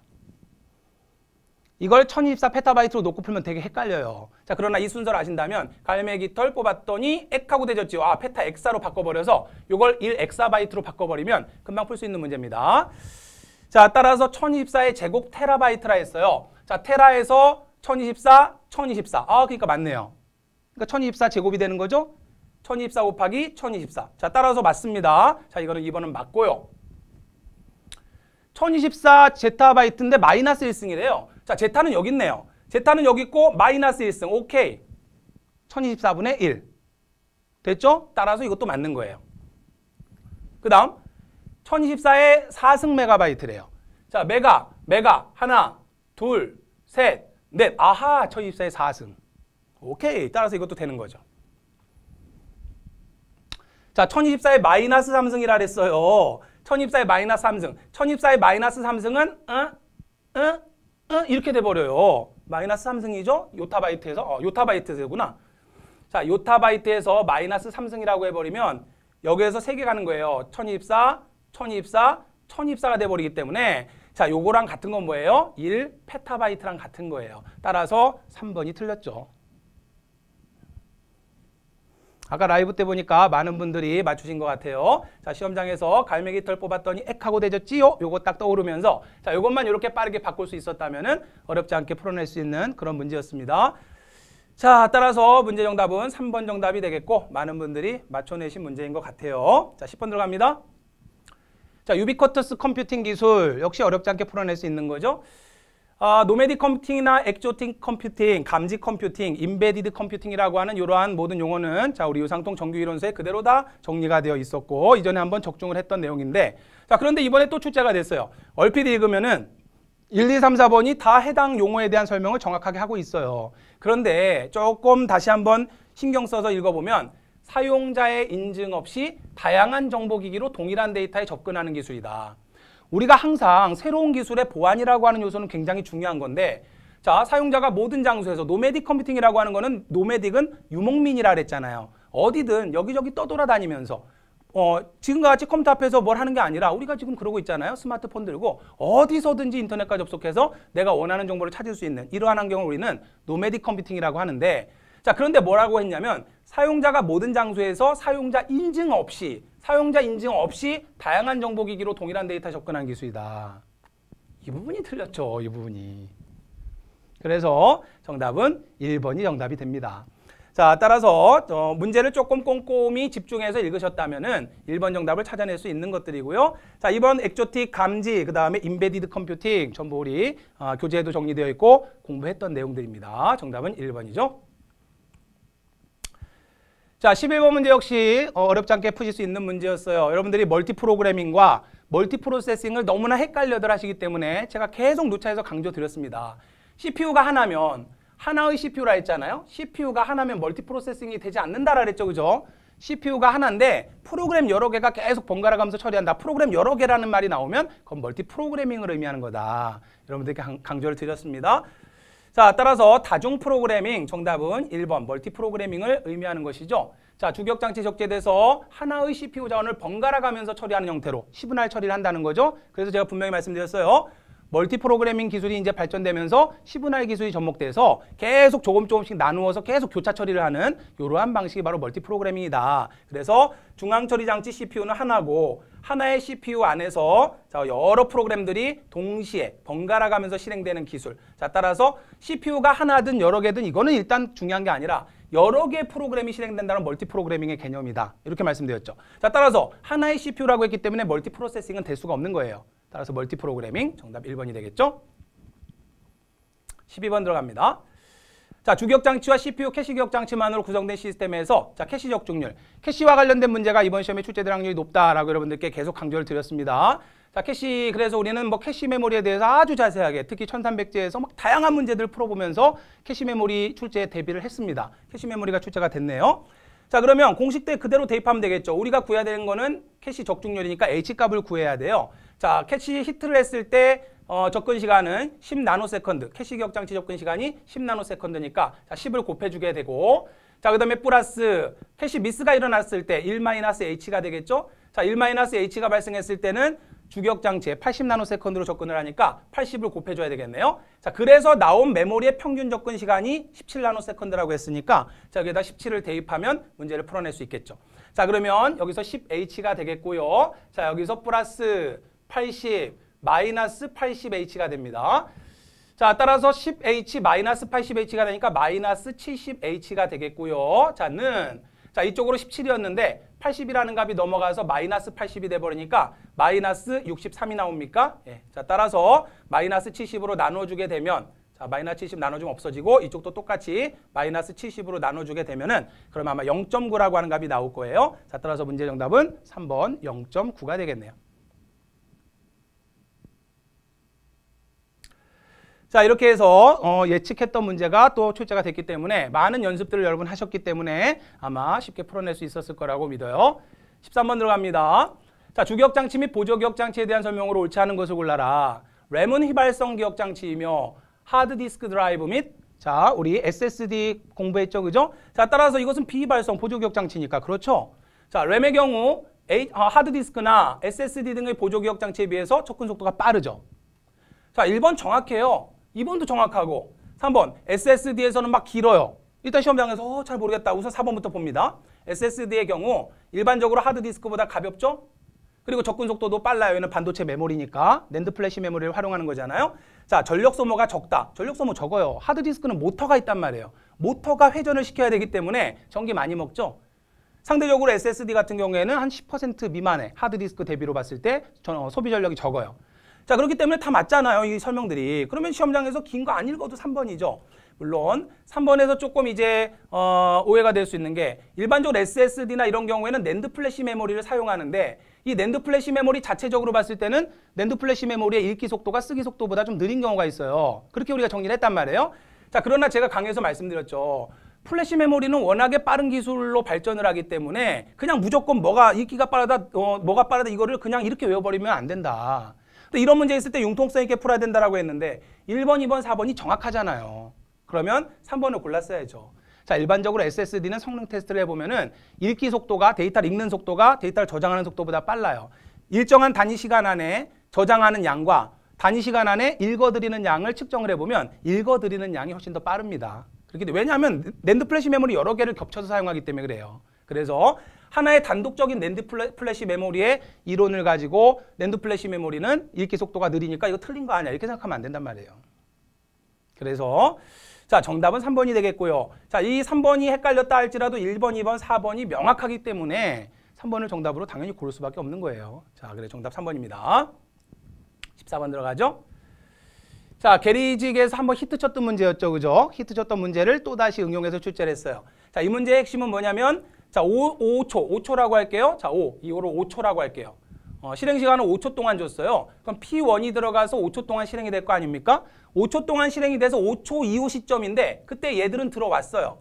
이걸 1024 페타바이트로 놓고 풀면 되게 헷갈려요. 자, 그러나 이 순서를 아신다면 갈매기 털 뽑았더니 액하고 되졌지요. 아, 페타 엑사로 바꿔버려서 요걸1 엑사바이트로 바꿔버리면 금방 풀 수 있는 문제입니다. 자, 따라서 1024의 제곱 테라바이트라 했어요. 자, 테라에서 1024, 1024. 아, 그러니까 맞네요. 그러니까 1024 제곱이 되는 거죠? 1024 곱하기 1024. 자, 따라서 맞습니다. 자, 이거는 2번은 맞고요. 1024 제타바이트인데 마이너스 1승이래요. 자, 제타는 여기 있네요. 제타는 여기 있고 마이너스 1승. 오케이. 1024분의 1. 됐죠? 따라서 이것도 맞는 거예요. 그 다음 1024의 4승 메가바이트래요. 자, 메가, 메가 하나, 둘, 셋, 넷, 네, 아하, 첫 입사의 4승. 오케이, 따라서 이것도 되는 거죠. 자, 천입사의 마이너스 3승이라 그랬어요. 천입사의 마이너스 3승. 천입사의 마이너스 3승은 어? 어? 어? 이렇게 돼버려요. 마이너스 3승이죠? 요타바이트에서? 어, 요타바이트에구나 자, 요타바이트에서 마이너스 3승이라고 해버리면 여기에서 3개 가는 거예요. 천입사, 천입사, 천입사가 돼버리기 때문에 자, 요거랑 같은 건 뭐예요? 1 페타바이트랑 같은 거예요. 따라서 3번이 틀렸죠. 아까 라이브 때 보니까 많은 분들이 맞추신 것 같아요. 자, 시험장에서 갈매기 털 뽑았더니 액하고 되졌지요? 요거 딱 떠오르면서 자, 요것만 이렇게 빠르게 바꿀 수 있었다면 어렵지 않게 풀어낼 수 있는 그런 문제였습니다. 자, 따라서 문제 정답은 3번 정답이 되겠고 많은 분들이 맞춰내신 문제인 것 같아요. 자, 10번 들어갑니다. 자, 유비쿼터스 컴퓨팅 기술 역시 어렵지 않게 풀어낼 수 있는 거죠. 아, 노메디 컴퓨팅이나 액조틱 컴퓨팅, 감지 컴퓨팅, 인베디드 컴퓨팅이라고 하는 이러한 모든 용어는 자 우리 유상통 정규 이론서에 그대로 다 정리가 되어 있었고 이전에 한번 적중을 했던 내용인데 자 그런데 이번에 또 출제가 됐어요. 얼핏 읽으면은 1, 2, 3, 4번이 다 해당 용어에 대한 설명을 정확하게 하고 있어요. 그런데 조금 다시 한번 신경 써서 읽어보면 사용자의 인증 없이 다양한 정보기기로 동일한 데이터에 접근하는 기술이다. 우리가 항상 새로운 기술의 보안이라고 하는 요소는 굉장히 중요한 건데 자 사용자가 모든 장소에서 노매딕 컴퓨팅이라고 하는 거는 노매딕은 유목민이라 그랬잖아요. 어디든 여기저기 떠돌아다니면서 어, 지금과 같이 컴퓨터 앞에서 뭘 하는 게 아니라 우리가 지금 그러고 있잖아요. 스마트폰 들고 어디서든지 인터넷과 접속해서 내가 원하는 정보를 찾을 수 있는 이러한 환경을 우리는 노매딕 컴퓨팅이라고 하는데 자 그런데 뭐라고 했냐면 사용자가 모든 장소에서 사용자 인증 없이 사용자 인증 없이 다양한 정보기기로 동일한 데이터 접근한 기술이다. 이 부분이 틀렸죠. 이 부분이. 그래서 정답은 1번이 정답이 됩니다. 자, 따라서 어, 문제를 조금 꼼꼼히 집중해서 읽으셨다면은 1번 정답을 찾아낼 수 있는 것들이고요. 자, 이번 액조틱 감지, 그 다음에 인베디드 컴퓨팅 전부 우리 어, 교재에도 정리되어 있고 공부했던 내용들입니다. 정답은 1번이죠. 자, 11번 문제 역시 어, 어렵지 않게 푸실 수 있는 문제였어요. 여러분들이 멀티 프로그래밍과 멀티 프로세싱을 너무나 헷갈려들 하시기 때문에 제가 계속 노차에서 강조드렸습니다. CPU가 하나면 하나의 CPU라 했잖아요. CPU가 하나면 멀티 프로세싱이 되지 않는다라 그랬죠. 그죠? CPU가 하나인데 프로그램 여러 개가 계속 번갈아 가면서 처리한다. 프로그램 여러 개라는 말이 나오면 그건 멀티 프로그래밍을 의미하는 거다. 여러분들께 강조를 드렸습니다. 자, 따라서 다중 프로그래밍 정답은 1번 멀티 프로그래밍을 의미하는 것이죠. 자, 주격장치 적재돼서 하나의 CPU 자원을 번갈아 가면서 처리하는 형태로 시분할 처리를 한다는 거죠. 그래서 제가 분명히 말씀드렸어요. 멀티 프로그래밍 기술이 이제 발전되면서 시분할 기술이 접목돼서 계속 조금 조금씩 나누어서 계속 교차 처리를 하는 이러한 방식이 바로 멀티 프로그래밍이다. 그래서 중앙 처리 장치 CPU는 하나고 하나의 CPU 안에서 자, 여러 프로그램들이 동시에 번갈아 가면서 실행되는 기술. 자, 따라서 CPU가 하나든 여러 개든 이거는 일단 중요한 게 아니라 여러 개의 프로그램이 실행된다는 멀티 프로그래밍의 개념이다. 이렇게 말씀드렸죠. 자, 따라서 하나의 CPU라고 했기 때문에 멀티 프로세싱은 될 수가 없는 거예요. 따라서 멀티 프로그래밍 정답 1번이 되겠죠? 12번 들어갑니다. 자, 주격 장치와 CPU 캐시 격 장치만으로 구성된 시스템에서 자, 캐시 적중률, 캐시와 관련된 문제가 이번 시험에 출제될 확률이 높다라고 여러분들께 계속 강조를 드렸습니다. 자, 캐시 그래서 우리는 뭐 캐시 메모리에 대해서 아주 자세하게 특히 1300제에서 막 다양한 문제들 을 풀어보면서 캐시 메모리 출제에 대비를 했습니다. 캐시 메모리가 출제가 됐네요. 자, 그러면 공식대 그대로 대입하면 되겠죠. 우리가 구해야 되는 거는 캐시 적중률이니까 H값을 구해야 돼요. 자, 캐시 히트를 했을 때 어, 접근 시간은 10나노세컨드, 캐시 기억장치 접근 시간이 10나노세컨드니까 자, 10을 곱해주게 되고 자, 그 다음에 플러스 캐시 미스가 일어났을 때 1-H가 되겠죠? 자, 1-H가 발생했을 때는 주기억장치에 80나노세컨드로 접근을 하니까 80을 곱해줘야 되겠네요. 자, 그래서 나온 메모리의 평균 접근 시간이 17나노세컨드라고 했으니까 자, 여기다 17을 대입하면 문제를 풀어낼 수 있겠죠. 자, 그러면 여기서 10H가 되겠고요. 자, 여기서 플러스 80 마이너스 80H가 됩니다. 자, 따라서 10H 마이너스 80H가 되니까 마이너스 70H가 되겠고요. 자, 는 자, 이쪽으로 17이었는데 80이라는 값이 넘어가서 마이너스 80이 돼버리니까 마이너스 63이 나옵니까? 예. 자, 따라서 마이너스 70으로 나눠주게 되면 자, 마이너스 70 나눠주면 없어지고 이쪽도 똑같이 마이너스 70으로 나눠주게 되면은 그럼 아마 0.9라고 하는 값이 나올 거예요. 자, 따라서 문제 정답은 3번 0.9가 되겠네요. 자 이렇게 해서 어, 예측했던 문제가 또 출제가 됐기 때문에 많은 연습들을 여러분 하셨기 때문에 아마 쉽게 풀어낼 수 있었을 거라고 믿어요. 13번 들어갑니다. 자주격장치및 보조기억장치에 대한 설명으로 옳지 않은 것을 골라라. 램은 휘발성 기억장치이며 하드디스크 드라이브 및 자, 우리 SSD 공부했죠, 그죠? 자, 따라서 이것은 비발성 보조기억 장치니까 그렇죠? 자, 램의 경우 A, 아, 하드디스크나 SSD 등의 보조기억 장치에 비해서 접근 속도가 빠르죠. 자, 1번 정확해요. 2번도 정확하고 3번 SSD에서는 막 길어요. 일단 시험장에서 어, 잘 모르겠다. 우선 4번부터 봅니다. SSD의 경우 일반적으로 하드디스크보다 가볍죠? 그리고 접근 속도도 빨라요. 얘는 반도체 메모리니까 랜드 플래시 메모리를 활용하는 거잖아요. 자, 전력 소모가 적다. 전력 소모 적어요. 하드디스크는 모터가 있단 말이에요. 모터가 회전을 시켜야 되기 때문에 전기 많이 먹죠. 상대적으로 SSD 같은 경우에는 한 10% 미만의 하드디스크 대비로 봤을 때 어, 소비 전력이 적어요. 자, 그렇기 때문에 다 맞잖아요. 이 설명들이. 그러면 시험장에서 긴 거 안 읽어도 3번이죠. 물론 3번에서 조금 이제 어, 오해가 될 수 있는 게 일반적으로 SSD나 이런 경우에는 낸드 플래시 메모리를 사용하는데 이 낸드 플래시 메모리 자체적으로 봤을 때는 낸드 플래시 메모리의 읽기 속도가 쓰기 속도보다 좀 느린 경우가 있어요. 그렇게 우리가 정리를 했단 말이에요. 자, 그러나 제가 강의에서 말씀드렸죠. 플래시 메모리는 워낙에 빠른 기술로 발전을 하기 때문에 그냥 무조건 뭐가 읽기가 빠르다, 어, 뭐가 빠르다 이거를 그냥 이렇게 외워버리면 안 된다. 근데 이런 문제 있을 때 융통성 있게 풀어야 된다라고 했는데 1번, 2번, 4번이 정확하잖아요. 그러면 3번을 골랐어야죠. 자, 일반적으로 SSD는 성능 테스트를 해보면은 읽기 속도가 데이터를 읽는 속도가 데이터를 저장하는 속도보다 빨라요. 일정한 단위 시간 안에 저장하는 양과 단위 시간 안에 읽어드리는 양을 측정을 해보면 읽어드리는 양이 훨씬 더 빠릅니다. 그렇게 왜냐하면 랜드 플래시 메모리 여러 개를 겹쳐서 사용하기 때문에 그래요. 그래서 하나의 단독적인 랜드 플래시 메모리의 이론을 가지고 랜드 플래시 메모리는 읽기 속도가 느리니까 이거 틀린 거 아니야 이렇게 생각하면 안 된단 말이에요. 그래서 자 정답은 3번이 되겠고요. 자 이 3번이 헷갈렸다 할지라도 1번, 2번, 4번이 명확하기 때문에 3번을 정답으로 당연히 고를 수밖에 없는 거예요. 자 그래 정답 3번입니다. 14번 들어가죠. 자, 게리직에서 한번 히트 쳤던 문제였죠. 그죠? 히트 쳤던 문제를 또다시 응용해서 출제를 했어요. 자, 이 문제의 핵심은 뭐냐면 자, 5, 5초, 5초라고 할게요. 자, 5, 이거를 5초라고 할게요. 어, 실행 시간은 5초 동안 줬어요. 그럼 P1이 들어가서 5초 동안 실행이 될 거 아닙니까? 5초 동안 실행이 돼서 5초 이후 시점인데 그때 얘들은 들어왔어요.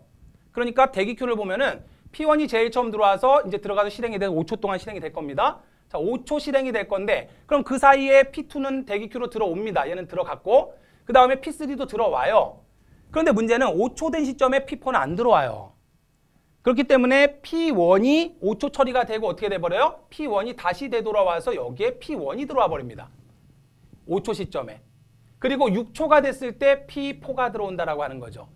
그러니까 대기큐를 보면은 P1이 제일 처음 들어와서 이제 들어가서 실행이 돼서 5초 동안 실행이 될 겁니다. 자, 5초 실행이 될 건데 그럼 그 사이에 P2는 대기큐로 들어옵니다. 얘는 들어갔고 그 다음에 P3도 들어와요. 그런데 문제는 5초 된 시점에 P4는 안 들어와요. 그렇기 때문에 P1이 5초 처리가 되고 어떻게 돼버려요? P1이 다시 되돌아와서 여기에 P1이 들어와 버립니다. 5초 시점에. 그리고 6초가 됐을 때 P4가 들어온다라고 하는 거죠.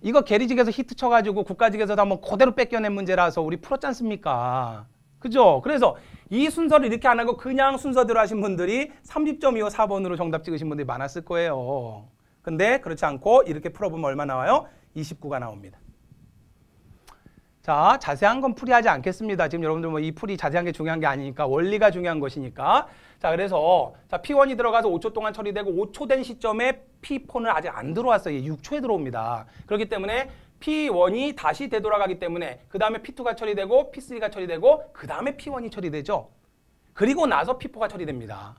이거 게리직에서 히트 쳐가지고 국가직에서도 한번 그대로 뺏겨낸 문제라서 우리 풀었지 않습니까? 그죠? 그래서 이 순서를 이렇게 안 하고 그냥 순서대로 하신 분들이 30.254번으로 정답 찍으신 분들이 많았을 거예요. 근데 그렇지 않고 이렇게 풀어보면 얼마 나와요? 29가 나옵니다. 자, 자세한 건 풀이하지 않겠습니다. 지금 여러분들 뭐 이 풀이 자세한 게 중요한 게 아니니까 원리가 중요한 것이니까. 자, 그래서 자, P1이 들어가서 5초 동안 처리되고 5초 된 시점에 P4는 아직 안 들어왔어요. 6초에 들어옵니다. 그렇기 때문에 P1이 다시 되돌아가기 때문에 그 다음에 P2가 처리되고 P3가 처리되고 그 다음에 P1이 처리되죠. 그리고 나서 P4가 처리됩니다.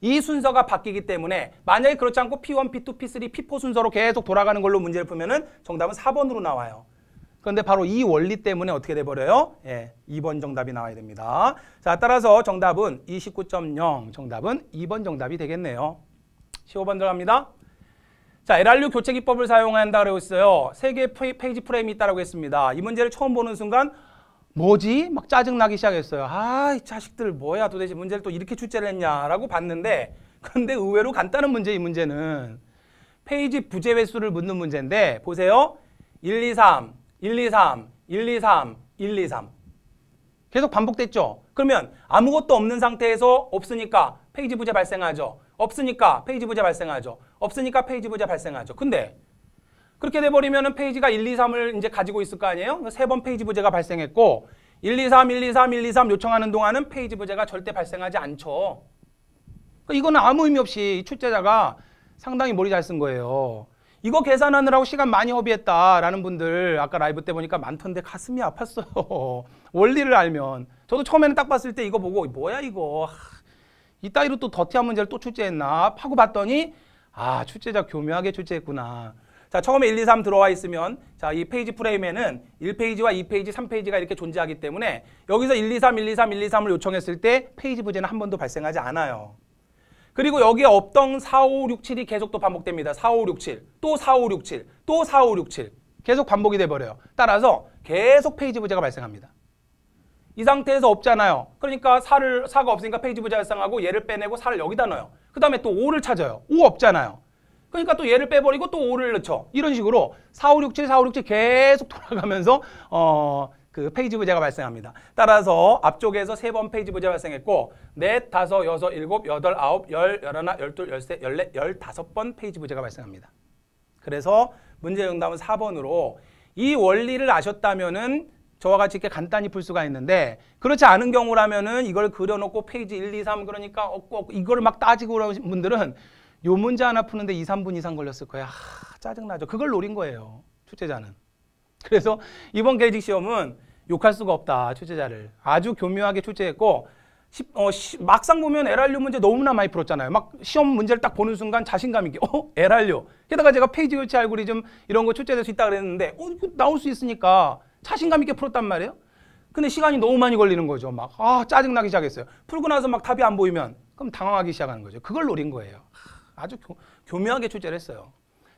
이 순서가 바뀌기 때문에 만약에 그렇지 않고 P1, P2, P3, P4 순서로 계속 돌아가는 걸로 문제를 풀면 정답은 4번으로 나와요. 그런데 바로 이 원리 때문에 어떻게 돼버려요? 예, 2번 정답이 나와야 됩니다. 자, 따라서 정답은 29.0 정답은 2번 정답이 되겠네요. 15번 들어갑니다. 자, LRU 교체 기법을 사용한다 그러고 있어요. 세 개의 페이지 프레임이 있다고 했습니다. 이 문제를 처음 보는 순간 뭐지? 막 짜증나기 시작했어요. 아, 이 자식들 뭐야 도대체 문제를 또 이렇게 출제를 했냐라고 봤는데 근데 의외로 간단한 문제 이 문제는 페이지 부재횟수를 묻는 문제인데 보세요. 1, 2, 3 1, 2, 3, 1, 2, 3, 1, 2, 3. 계속 반복됐죠? 그러면 아무것도 없는 상태에서 없으니까 페이지 부재 발생하죠. 없으니까 페이지 부재 발생하죠. 없으니까 페이지 부재 발생하죠. 근데 그렇게 돼버리면 페이지가 1, 2, 3을 이제 가지고 있을 거 아니에요? 그러니까 세번 페이지 부재가 발생했고 1, 2, 3, 1, 2, 3, 1, 2, 3 요청하는 동안은 페이지 부재가 절대 발생하지 않죠. 그러니까 이거는 아무 의미 없이 출제자가 상당히 머리 잘 쓴 거예요. 이거 계산하느라고 시간 많이 허비했다라는 분들 아까 라이브 때 보니까 많던데 가슴이 아팠어요. <laughs> 원리를 알면. 저도 처음에는 딱 봤을 때 이거 보고 뭐야 이거. 이따위로 또 더티한 문제를 또 출제했나 하고 봤더니 아 출제자 교묘하게 출제했구나. 자 처음에 1, 2, 3 들어와 있으면 자 이 페이지 프레임에는 1페이지와 2페이지, 3페이지가 이렇게 존재하기 때문에 여기서 1, 2, 3, 1, 2, 3, 1, 2, 3을 요청했을 때 페이지 부재는 한 번도 발생하지 않아요. 그리고 여기에 없던 4, 5, 6, 7이 계속 또 반복됩니다. 4, 5, 6, 7, 또 4, 5, 6, 7, 또 4, 5, 6, 7 계속 반복이 돼버려요. 따라서 계속 페이지 부재가 발생합니다. 이 상태에서 없잖아요. 그러니까 4를, 4가 없으니까 페이지 부재 발생하고 얘를 빼내고 4를 여기다 넣어요. 그 다음에 또 5를 찾아요. 5 없잖아요. 그러니까 또 얘를 빼버리고 또 5를 넣죠. 이런 식으로 4, 5, 6, 7, 4, 5, 6, 7 계속 돌아가면서 어, 그 페이지 부재가 발생합니다. 따라서 앞쪽에서 세 번 페이지 부재 발생했고 넷, 다섯, 여섯, 일곱, 여덟, 아홉, 열, 열하나, 열둘, 열세, 열넷, 열다섯 번 페이지 부재가 발생합니다. 그래서 문제 정답은 4번으로 이 원리를 아셨다면은 저와 같이 이렇게 간단히 풀 수가 있는데 그렇지 않은 경우라면은 이걸 그려놓고 페이지 1, 2, 3 그러니까 없고 이걸 막 따지고 그러신 분들은 요 문제 하나 푸는데 2, 3분 이상 걸렸을 거예요. 아, 짜증나죠. 그걸 노린 거예요. 출제자는. 그래서 이번 게이직 시험은 욕할 수가 없다, 출제자를. 아주 교묘하게 출제했고 어, 시, 막상 보면 LRU 문제 너무나 많이 풀었잖아요. 막 시험 문제를 딱 보는 순간 자신감 있게 어? LRU. 게다가 제가 페이지 교체 알고리즘 이런 거 출제될 수 있다 그랬는데 어, 이거 나올 수 있으니까 자신감 있게 풀었단 말이에요. 근데 시간이 너무 많이 걸리는 거죠. 막 아, 짜증나기 시작했어요. 풀고 나서 막 답이 안 보이면 그럼 당황하기 시작하는 거죠. 그걸 노린 거예요. 아주 교, 교묘하게 출제를 했어요.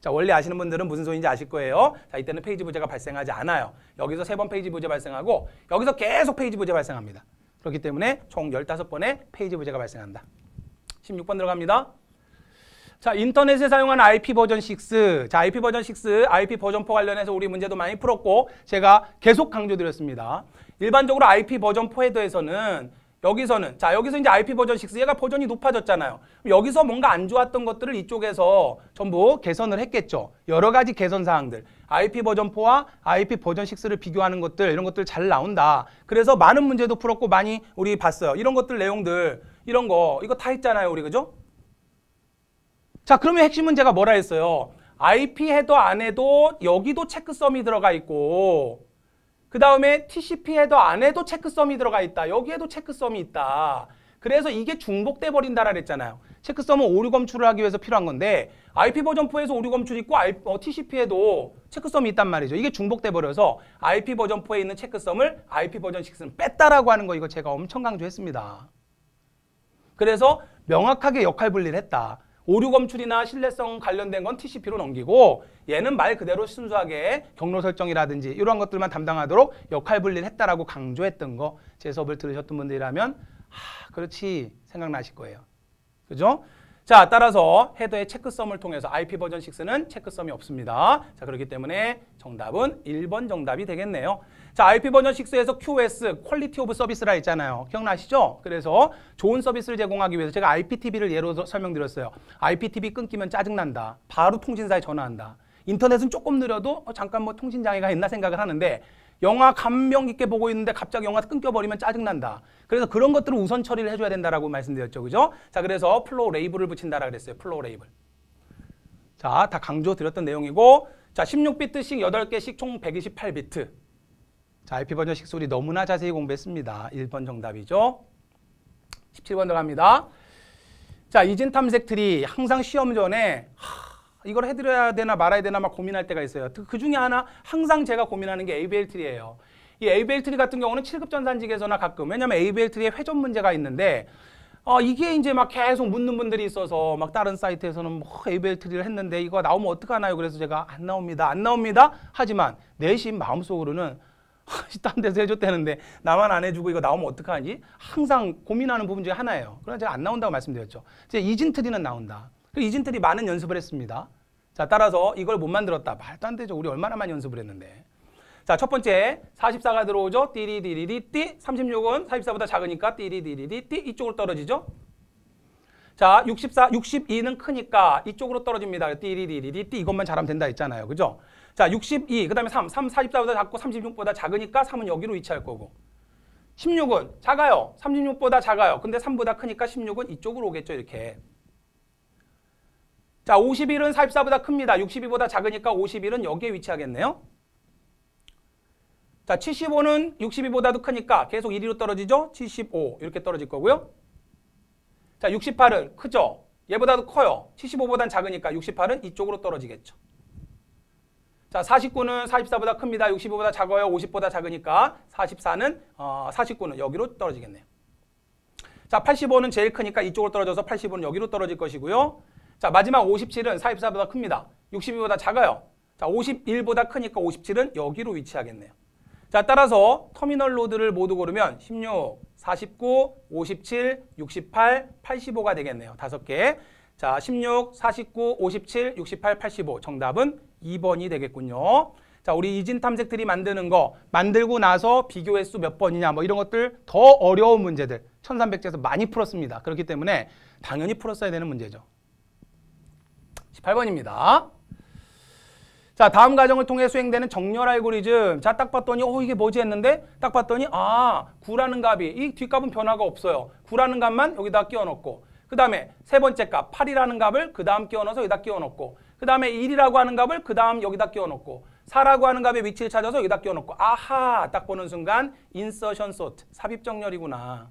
자, 원리 아시는 분들은 무슨 소리인지 아실 거예요. 자, 이때는 페이지 부재가 발생하지 않아요. 여기서 세 번 페이지 부재 발생하고 여기서 계속 페이지 부재 발생합니다. 그렇기 때문에 총열다 번의 페이지 부재가 발생한다. 십육 번 들어갑니다. 자, 인터넷에 사용한 IP 버전 6. 자, IP 버전 6, IP 버전 4 관련해서 우리 문제도 많이 풀었고 제가 계속 강조드렸습니다. 일반적으로 IP 버전 4 헤더에서는 여기서는 자 여기서 이제 IP 버전 6 얘가 버전이 높아졌잖아요. 여기서 뭔가 안 좋았던 것들을 이쪽에서 전부 개선을 했겠죠. 여러 가지 개선 사항들. IP 버전 4와 IP 버전 6를 비교하는 것들 이런 것들 잘 나온다. 그래서 많은 문제도 풀었고 많이 우리 봤어요. 이런 것들 내용들 이런 거 이거 다 했잖아요. 우리 그죠? 자 그러면 핵심은 제가 뭐라 했어요? IP 헤더 안에도 여기도 체크섬이 들어가 있고 그 다음에 TCP 헤더 안에도 체크썸이 들어가 있다. 여기에도 체크썸이 있다. 그래서 이게 중복돼 버린다라 그랬잖아요. 체크썸은 오류 검출을 하기 위해서 필요한 건데 IP 버전 4에서 오류 검출이 있고 어, TCP에도 체크썸이 있단 말이죠. 이게 중복돼 버려서 IP 버전 4에 있는 체크썸을 IP 버전 6은 뺐다라고 하는 거 이거 제가 엄청 강조했습니다. 그래서 명확하게 역할 분리를 했다. 오류 검출이나 신뢰성 관련된 건 TCP로 넘기고 얘는 말 그대로 순수하게 경로 설정이라든지 이러한 것들만 담당하도록 역할 분리를 했다라고 강조했던 거 제 수업을 들으셨던 분들이라면 아, 그렇지 생각나실 거예요. 그죠? 자, 따라서 헤더의 체크썸을 통해서 IP 버전 6는 체크썸이 없습니다. 자, 그렇기 때문에 정답은 1번 정답이 되겠네요. 자, IP 버전 6에서 q s 퀄리티 오브 서비스라 했잖아요. 기억나시죠? 그래서 좋은 서비스를 제공하기 위해서 제가 IPTV를 예로 설명드렸어요. IPTV 끊기면 짜증난다. 바로 통신사에 전화한다. 인터넷은 조금 느려도 어, 잠깐 뭐 통신 장애가 있나 생각을 하는데 영화 감명 깊게 보고 있는데 갑자기 영화 끊겨버리면 짜증난다. 그래서 그런 것들을 우선 처리를 해줘야 된다라고 말씀드렸죠. 그죠? 자, 그래서 플로우 레이블을 붙인다라 그랬어요. 플로우 레이블. 자, 다 강조드렸던 내용이고, 자, 16비트씩 8개씩 총 128비트. 자, IP 번역 식소리 너무나 자세히 공부했습니다. 1번 정답이죠. 17번 들어갑니다. 자, 이진 탐색 트리. 항상 시험 전에, 하... 이걸 해드려야 되나 말아야 되나 막 고민할 때가 있어요. 그, 그 중에 하나 항상 제가 고민하는 게 ABL 트리예요. 이 ABL 트리 같은 경우는 7급 전산직에서나 가끔 왜냐하면 ABL 트리에 회전 문제가 있는데 어, 이게 이제 막 계속 묻는 분들이 있어서 막 다른 사이트에서는 뭐 ABL 트리를 했는데 이거 나오면 어떡하나요? 그래서 제가 안 나옵니다. 안 나옵니다. 하지만 내심 마음속으로는 <laughs> 딴 데서 해줬다는데 나만 안 해주고 이거 나오면 어떡하지? 항상 고민하는 부분 중에 하나예요. 그래서 제가 안 나온다고 말씀드렸죠. 이제 이진 트리는 나온다. 그 이진태이 많은 연습을 했습니다. 자, 따라서 이걸 못 만들었다. 말도 안 되죠. 우리 얼마나 많이 연습을 했는데. 자, 첫 번째 44가 들어오죠. 띠리디리리띠 36은 44보다 작으니까 띠리디리리띠 이쪽으로 떨어지죠. 자, 64, 62는 크니까 이쪽으로 떨어집니다. 띠리리리띠 디 이것만 잘하면 된다 했잖아요. 그죠? 자, 62, 그 다음에 3, 3, 44보다 작고 36보다 작으니까 3은 여기로 위치할 거고 16은 작아요. 36보다 작아요. 근데 3보다 크니까 16은 이쪽으로 오겠죠, 이렇게. 자, 51은 44보다 큽니다. 62보다 작으니까 51은 여기에 위치하겠네요. 자, 75는 62보다도 크니까 계속 1위로 떨어지죠? 75 이렇게 떨어질 거고요. 자, 68은 크죠? 얘보다도 커요. 75보단 작으니까 68은 이쪽으로 떨어지겠죠. 자, 49는 44보다 큽니다. 65보다 작아요. 50보다 작으니까 44는 어, 49는 여기로 떨어지겠네요. 자, 85는 제일 크니까 이쪽으로 떨어져서 85는 여기로 떨어질 것이고요. 자, 마지막 57은 44보다 큽니다. 62보다 작아요. 자, 51보다 크니까 57은 여기로 위치하겠네요. 자, 따라서 터미널 로드를 모두 고르면 16, 49, 57, 68, 85가 되겠네요. 다섯 개. 자, 16, 49, 57, 68, 85. 정답은 2번이 되겠군요. 자, 우리 이진 탐색들이 만드는 거 만들고 나서 비교 횟수 몇 번이냐 뭐 이런 것들 더 어려운 문제들 1300제에서 많이 풀었습니다. 그렇기 때문에 당연히 풀었어야 되는 문제죠. 8번입니다. 자, 다음 과정을 통해 수행되는 정렬 알고리즘. 자, 딱 봤더니 어, 이게 뭐지 했는데 딱 봤더니 아, 9라는 값이 이 뒷값은 변화가 없어요. 9라는 값만 여기다 끼워 넣고 그 다음에 세 번째 값 8이라는 값을 그 다음 끼워 넣어서 여기다 끼워 넣고 그 다음에 1이라고 하는 값을 그 다음 여기다 끼워 넣고 4라고 하는 값의 위치를 찾아서 여기다 끼워 넣고 아하 딱 보는 순간 인서션 소트 삽입 정렬이구나.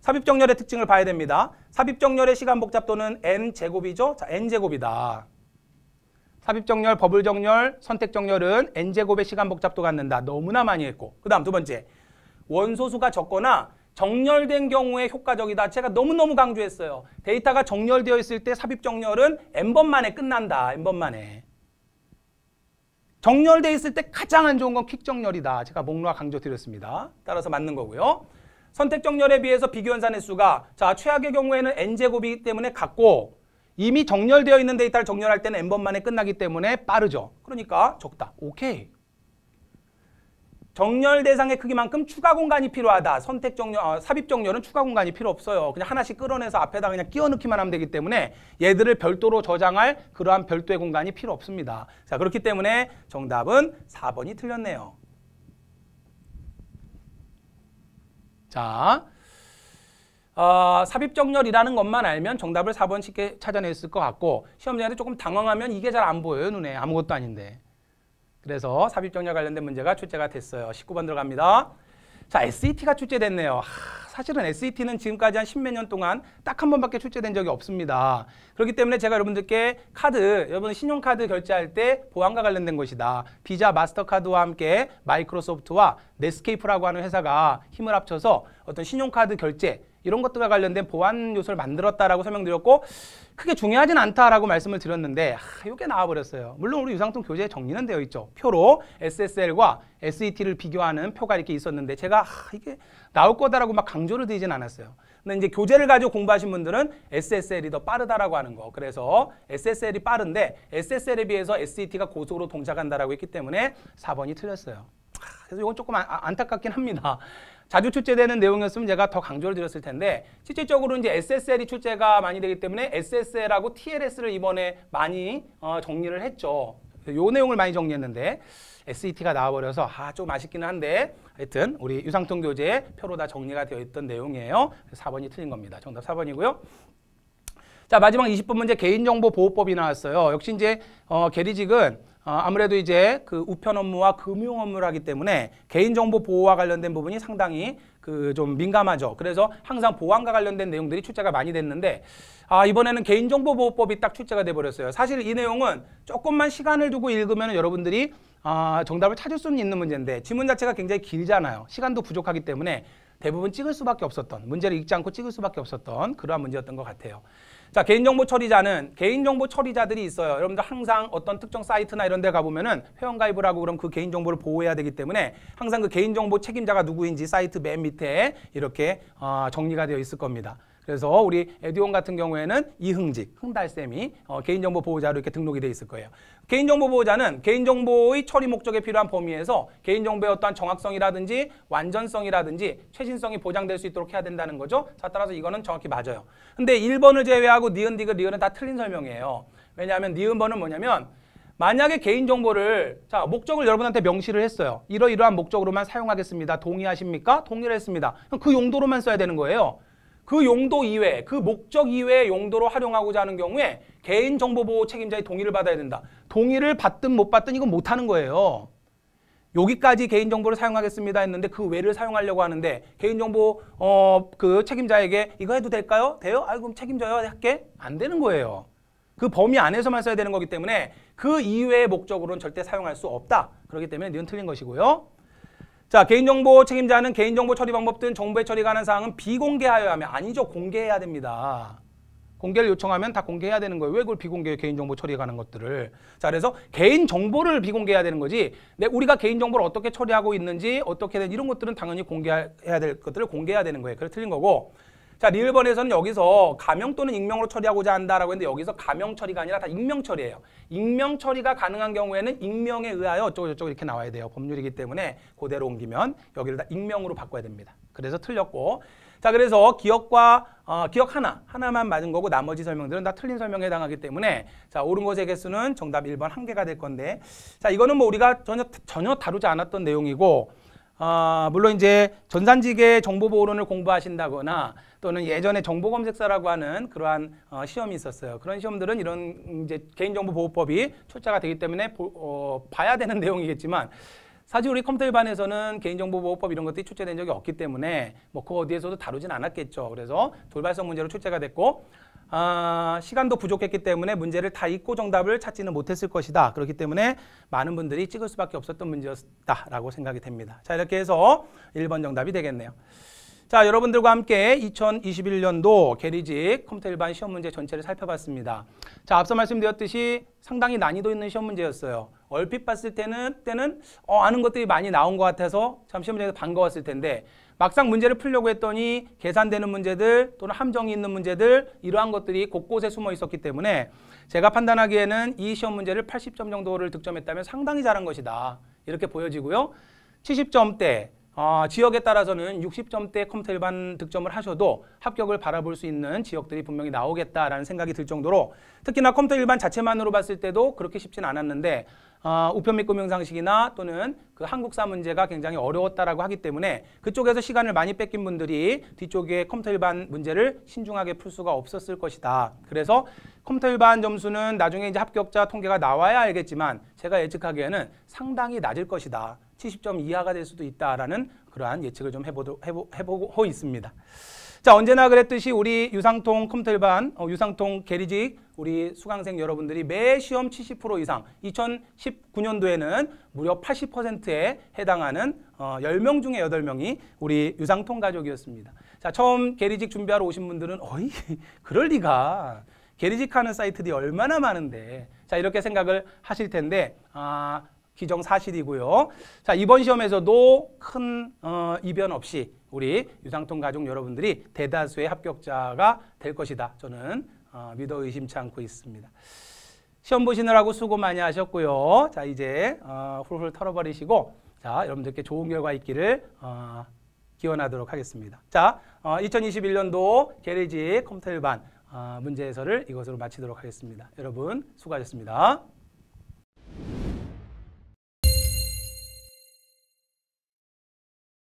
삽입정렬의 특징을 봐야 됩니다. 삽입정렬의 시간 복잡도는 n제곱이죠. 자, n제곱이다. 삽입정렬, 버블정렬, 선택정렬은 n제곱의 시간 복잡도 갖는다. 너무나 많이 했고. 그 다음 두 번째, 원소수가 적거나 정렬된 경우에 효과적이다. 제가 너무너무 강조했어요. 데이터가 정렬되어 있을 때 삽입정렬은 n번 만에 끝난다. n번 만에. 정렬돼 있을 때 가장 안 좋은 건 퀵정렬이다. 제가 목록 화 강조드렸습니다. 따라서 맞는 거고요. 선택정렬에 비해서 비교연산의 수가 자 최악의 경우에는 n제곱이기 때문에 같고 이미 정렬되어 있는 데이터를 정렬할 때는 n번만에 끝나기 때문에 빠르죠. 그러니까 적다. 오케이. 정렬 대상의 크기만큼 추가 공간이 필요하다. 선택 정렬, 어, 삽입 정렬은 추가 공간이 필요 없어요. 그냥 하나씩 끌어내서 앞에다 그냥 끼워 넣기만 하면 되기 때문에 얘들을 별도로 저장할 그러한 별도의 공간이 필요 없습니다. 자, 그렇기 때문에 정답은 4번이 틀렸네요. 자, 어, 삽입정렬이라는 것만 알면 정답을 4번 쉽게 찾아냈을 것 같고 시험장에서 조금 당황하면 이게 잘 안 보여요 눈에 아무것도 아닌데 그래서 삽입정렬 관련된 문제가 출제가 됐어요 19번 들어갑니다 자, SET가 출제됐네요. 사실은 SET는 지금까지 한 십몇 년 동안 딱 한 번밖에 출제된 적이 없습니다. 그렇기 때문에 제가 여러분들께 카드, 여러분 신용카드 결제할 때 보안과 관련된 것이다. 비자, 마스터카드와 함께 마이크로소프트와 넷스케이프라고 하는 회사가 힘을 합쳐서 어떤 신용카드 결제, 이런 것들과 관련된 보완 요소를 만들었다라고 설명드렸고 크게 중요하진 않다라고 말씀을 드렸는데 아, 이게 나와버렸어요. 물론 우리 유상통 교재에 정리는 되어 있죠. 표로 SSL과 SET를 비교하는 표가 이렇게 있었는데 제가 아, 이게 나올 거다라고 막 강조를 드리진 않았어요. 근데 이제 교재를 가지고 공부하신 분들은 SSL이 더 빠르다라고 하는 거. 그래서 SSL이 빠른데 SSL에 비해서 SET가 고속으로 동작한다라고 했기 때문에 4번이 틀렸어요. 그래서 이건 조금 아, 아, 안타깝긴 합니다. 자주 출제되는 내용이었으면 제가 더 강조를 드렸을 텐데 실질적으로 이제 SSL이 출제가 많이 되기 때문에 SSL하고 TLS를 이번에 많이 어, 정리를 했죠. 요 내용을 많이 정리했는데 SET가 나와버려서 아 좀 아쉽기는 한데 하여튼 우리 유상통 교재의 표로 다 정리가 되어 있던 내용이에요. 4번이 틀린 겁니다. 정답 4번이고요. 자 마지막 20번 문제 개인정보보호법이 나왔어요. 역시 이제 어, 게리직은 어, 아무래도 이제 그 우편 업무와 금융 업무라기 때문에 개인정보 보호와 관련된 부분이 상당히 그 좀 민감하죠. 그래서 항상 보안과 관련된 내용들이 출제가 많이 됐는데 아 이번에는 개인정보보호법이 딱 출제가 돼버렸어요. 사실 이 내용은 조금만 시간을 두고 읽으면 여러분들이 아 정답을 찾을 수는 있는 문제인데 지문 자체가 굉장히 길잖아요. 시간도 부족하기 때문에 대부분 찍을 수밖에 없었던 문제를 읽지 않고 찍을 수밖에 없었던 그러한 문제였던 것 같아요. 자, 개인정보 처리자는 개인정보 처리자들이 있어요. 여러분들 항상 어떤 특정 사이트나 이런 데 가보면은 회원가입을 하고 그럼 그 개인정보를 보호해야 되기 때문에 항상 그 개인정보 책임자가 누구인지 사이트 맨 밑에 이렇게 어, 정리가 되어 있을 겁니다. 그래서 우리 에듀온 같은 경우에는 이흥직, 흥달쌤이 어, 개인정보 보호자로 이렇게 등록이 돼 있을 거예요. 개인정보 보호자는 개인정보의 처리 목적에 필요한 범위에서 개인정보의 어떤 정확성이라든지 완전성이라든지 최신성이 보장될 수 있도록 해야 된다는 거죠. 자, 따라서 이거는 정확히 맞아요. 근데 1번을 제외하고 니은, 디귿, 리은은 다 틀린 설명이에요. 왜냐하면 니은 번은 뭐냐면 만약에 개인정보를 자 목적을 여러분한테 명시를 했어요. 이러이러한 목적으로만 사용하겠습니다. 동의하십니까? 동의를 했습니다. 그 용도로만 써야 되는 거예요. 그 용도 이외에 그 목적 이외의 용도로 활용하고자 하는 경우에 개인정보보호 책임자의 동의를 받아야 된다. 동의를 받든 못 받든 이건 못하는 거예요. 여기까지 개인정보를 사용하겠습니다 했는데 그 외를 사용하려고 하는데 개인정보 어, 그 책임자에게 이거 해도 될까요? 돼요? 아이 그럼 책임져요 할게? 안 되는 거예요. 그 범위 안에서만 써야 되는 거기 때문에 그 이외의 목적으로는 절대 사용할 수 없다. 그렇기 때문에 니은 틀린 것이고요. 자, 개인정보 책임자는 개인정보 처리 방법 등정보의 처리 가는 사항은 비공개하여야 하면 아니죠. 공개해야 됩니다. 공개를 요청하면 다 공개해야 되는 거예요. 왜 그걸 비공개 개인정보 처리해 가는 것들을. 자, 그래서 개인정보를 비공개해야 되는 거지. 내 네, 우리가 개인정보를 어떻게 처리하고 있는지 어떻게 된 이런 것들은 당연히 공개해야 될 것들을 공개해야 되는 거예요. 그래 서 틀린 거고. 자, 리을 번에서는 여기서 가명 또는 익명으로 처리하고자 한다라고 했는데 여기서 가명 처리가 아니라 다 익명 처리예요. 익명 처리가 가능한 경우에는 익명에 의하여 어쩌고저쩌고 이렇게 나와야 돼요. 법률이기 때문에 그대로 옮기면 여기를 다 익명으로 바꿔야 됩니다. 그래서 틀렸고 자 그래서 기억과 어, 기억 하나 하나만 맞은 거고 나머지 설명들은 다 틀린 설명에 해당하기 때문에 자 옳은 것의 개수는 정답 1번 한 개가 될 건데 자 이거는 뭐 우리가 전혀 전혀 다루지 않았던 내용이고 아, 물론 이제 전산직의 정보보호론을 공부하신다거나 또는 예전에 정보검색사라고 하는 그러한 어, 시험이 있었어요. 그런 시험들은 이런 이제 개인정보보호법이 출자가 되기 때문에 보, 어, 봐야 되는 <laughs> 내용이겠지만 사실 우리 컴퓨터 일반에서는 개인정보보호법 이런 것들이 출제된 적이 없기 때문에 뭐 그 어디에서도 다루진 않았겠죠. 그래서 돌발성 문제로 출제가 됐고 아, 시간도 부족했기 때문에 문제를 다 읽고 정답을 찾지는 못했을 것이다. 그렇기 때문에 많은 분들이 찍을 수밖에 없었던 문제였다라고 생각이 됩니다. 자, 이렇게 해서 1번 정답이 되겠네요. 자, 여러분들과 함께 2021년도 게리직 컴퓨터 일반 시험 문제 전체를 살펴봤습니다. 자, 앞서 말씀드렸듯이 상당히 난이도 있는 시험 문제였어요. 얼핏 봤을 때는 때는 어, 아는 것들이 많이 나온 것 같아서 참 시험 문제에서 반가웠을 텐데 막상 문제를 풀려고 했더니 계산되는 문제들 또는 함정이 있는 문제들 이러한 것들이 곳곳에 숨어 있었기 때문에 제가 판단하기에는 이 시험 문제를 80점 정도를 득점했다면 상당히 잘한 것이다. 이렇게 보여지고요. 70점대 어, 지역에 따라서는 60점대 컴퓨터 일반 득점을 하셔도 합격을 바라볼 수 있는 지역들이 분명히 나오겠다라는 생각이 들 정도로 특히나 컴퓨터 일반 자체만으로 봤을 때도 그렇게 쉽진 않았는데 어, 우편 및 금융상식이나 또는 그 한국사 문제가 굉장히 어려웠다라고 하기 때문에 그쪽에서 시간을 많이 뺏긴 분들이 뒤쪽에 컴퓨터 일반 문제를 신중하게 풀 수가 없었을 것이다. 그래서 컴퓨터 일반 점수는 나중에 이제 합격자 통계가 나와야 알겠지만 제가 예측하기에는 상당히 낮을 것이다. 70점 이하가 될 수도 있다라는 그러한 예측을 좀 해보도, 해보, 해보고 있습니다. 자 언제나 그랬듯이 우리 유상통 컴퓨터 반 어, 유상통 게리직 우리 수강생 여러분들이 매 시험 70% 이상 2019년도에는 무려 80%에 해당하는 어, 10명 중에 8명이 우리 유상통 가족이었습니다. 자 처음 게리직 준비하러 오신 분들은 어이 <laughs> 그럴 리가 게리직하는 사이트들이 얼마나 많은데 자 이렇게 생각을 하실 텐데 아 기정사실이고요. 자 이번 시험에서도 큰 어, 이변 없이 우리 유상통 가족 여러분들이 대다수의 합격자가 될 것이다. 저는 어, 믿어 의심치 않고 있습니다. 시험 보시느라고 수고 많이 하셨고요. 자 이제 어, 훌훌 털어버리시고 자 여러분들께 좋은 결과 있기를 어, 기원하도록 하겠습니다. 자 어, 2021년도 게리지 컴퓨터 일반 어, 문제 해설을 이것으로 마치도록 하겠습니다. 여러분 수고하셨습니다.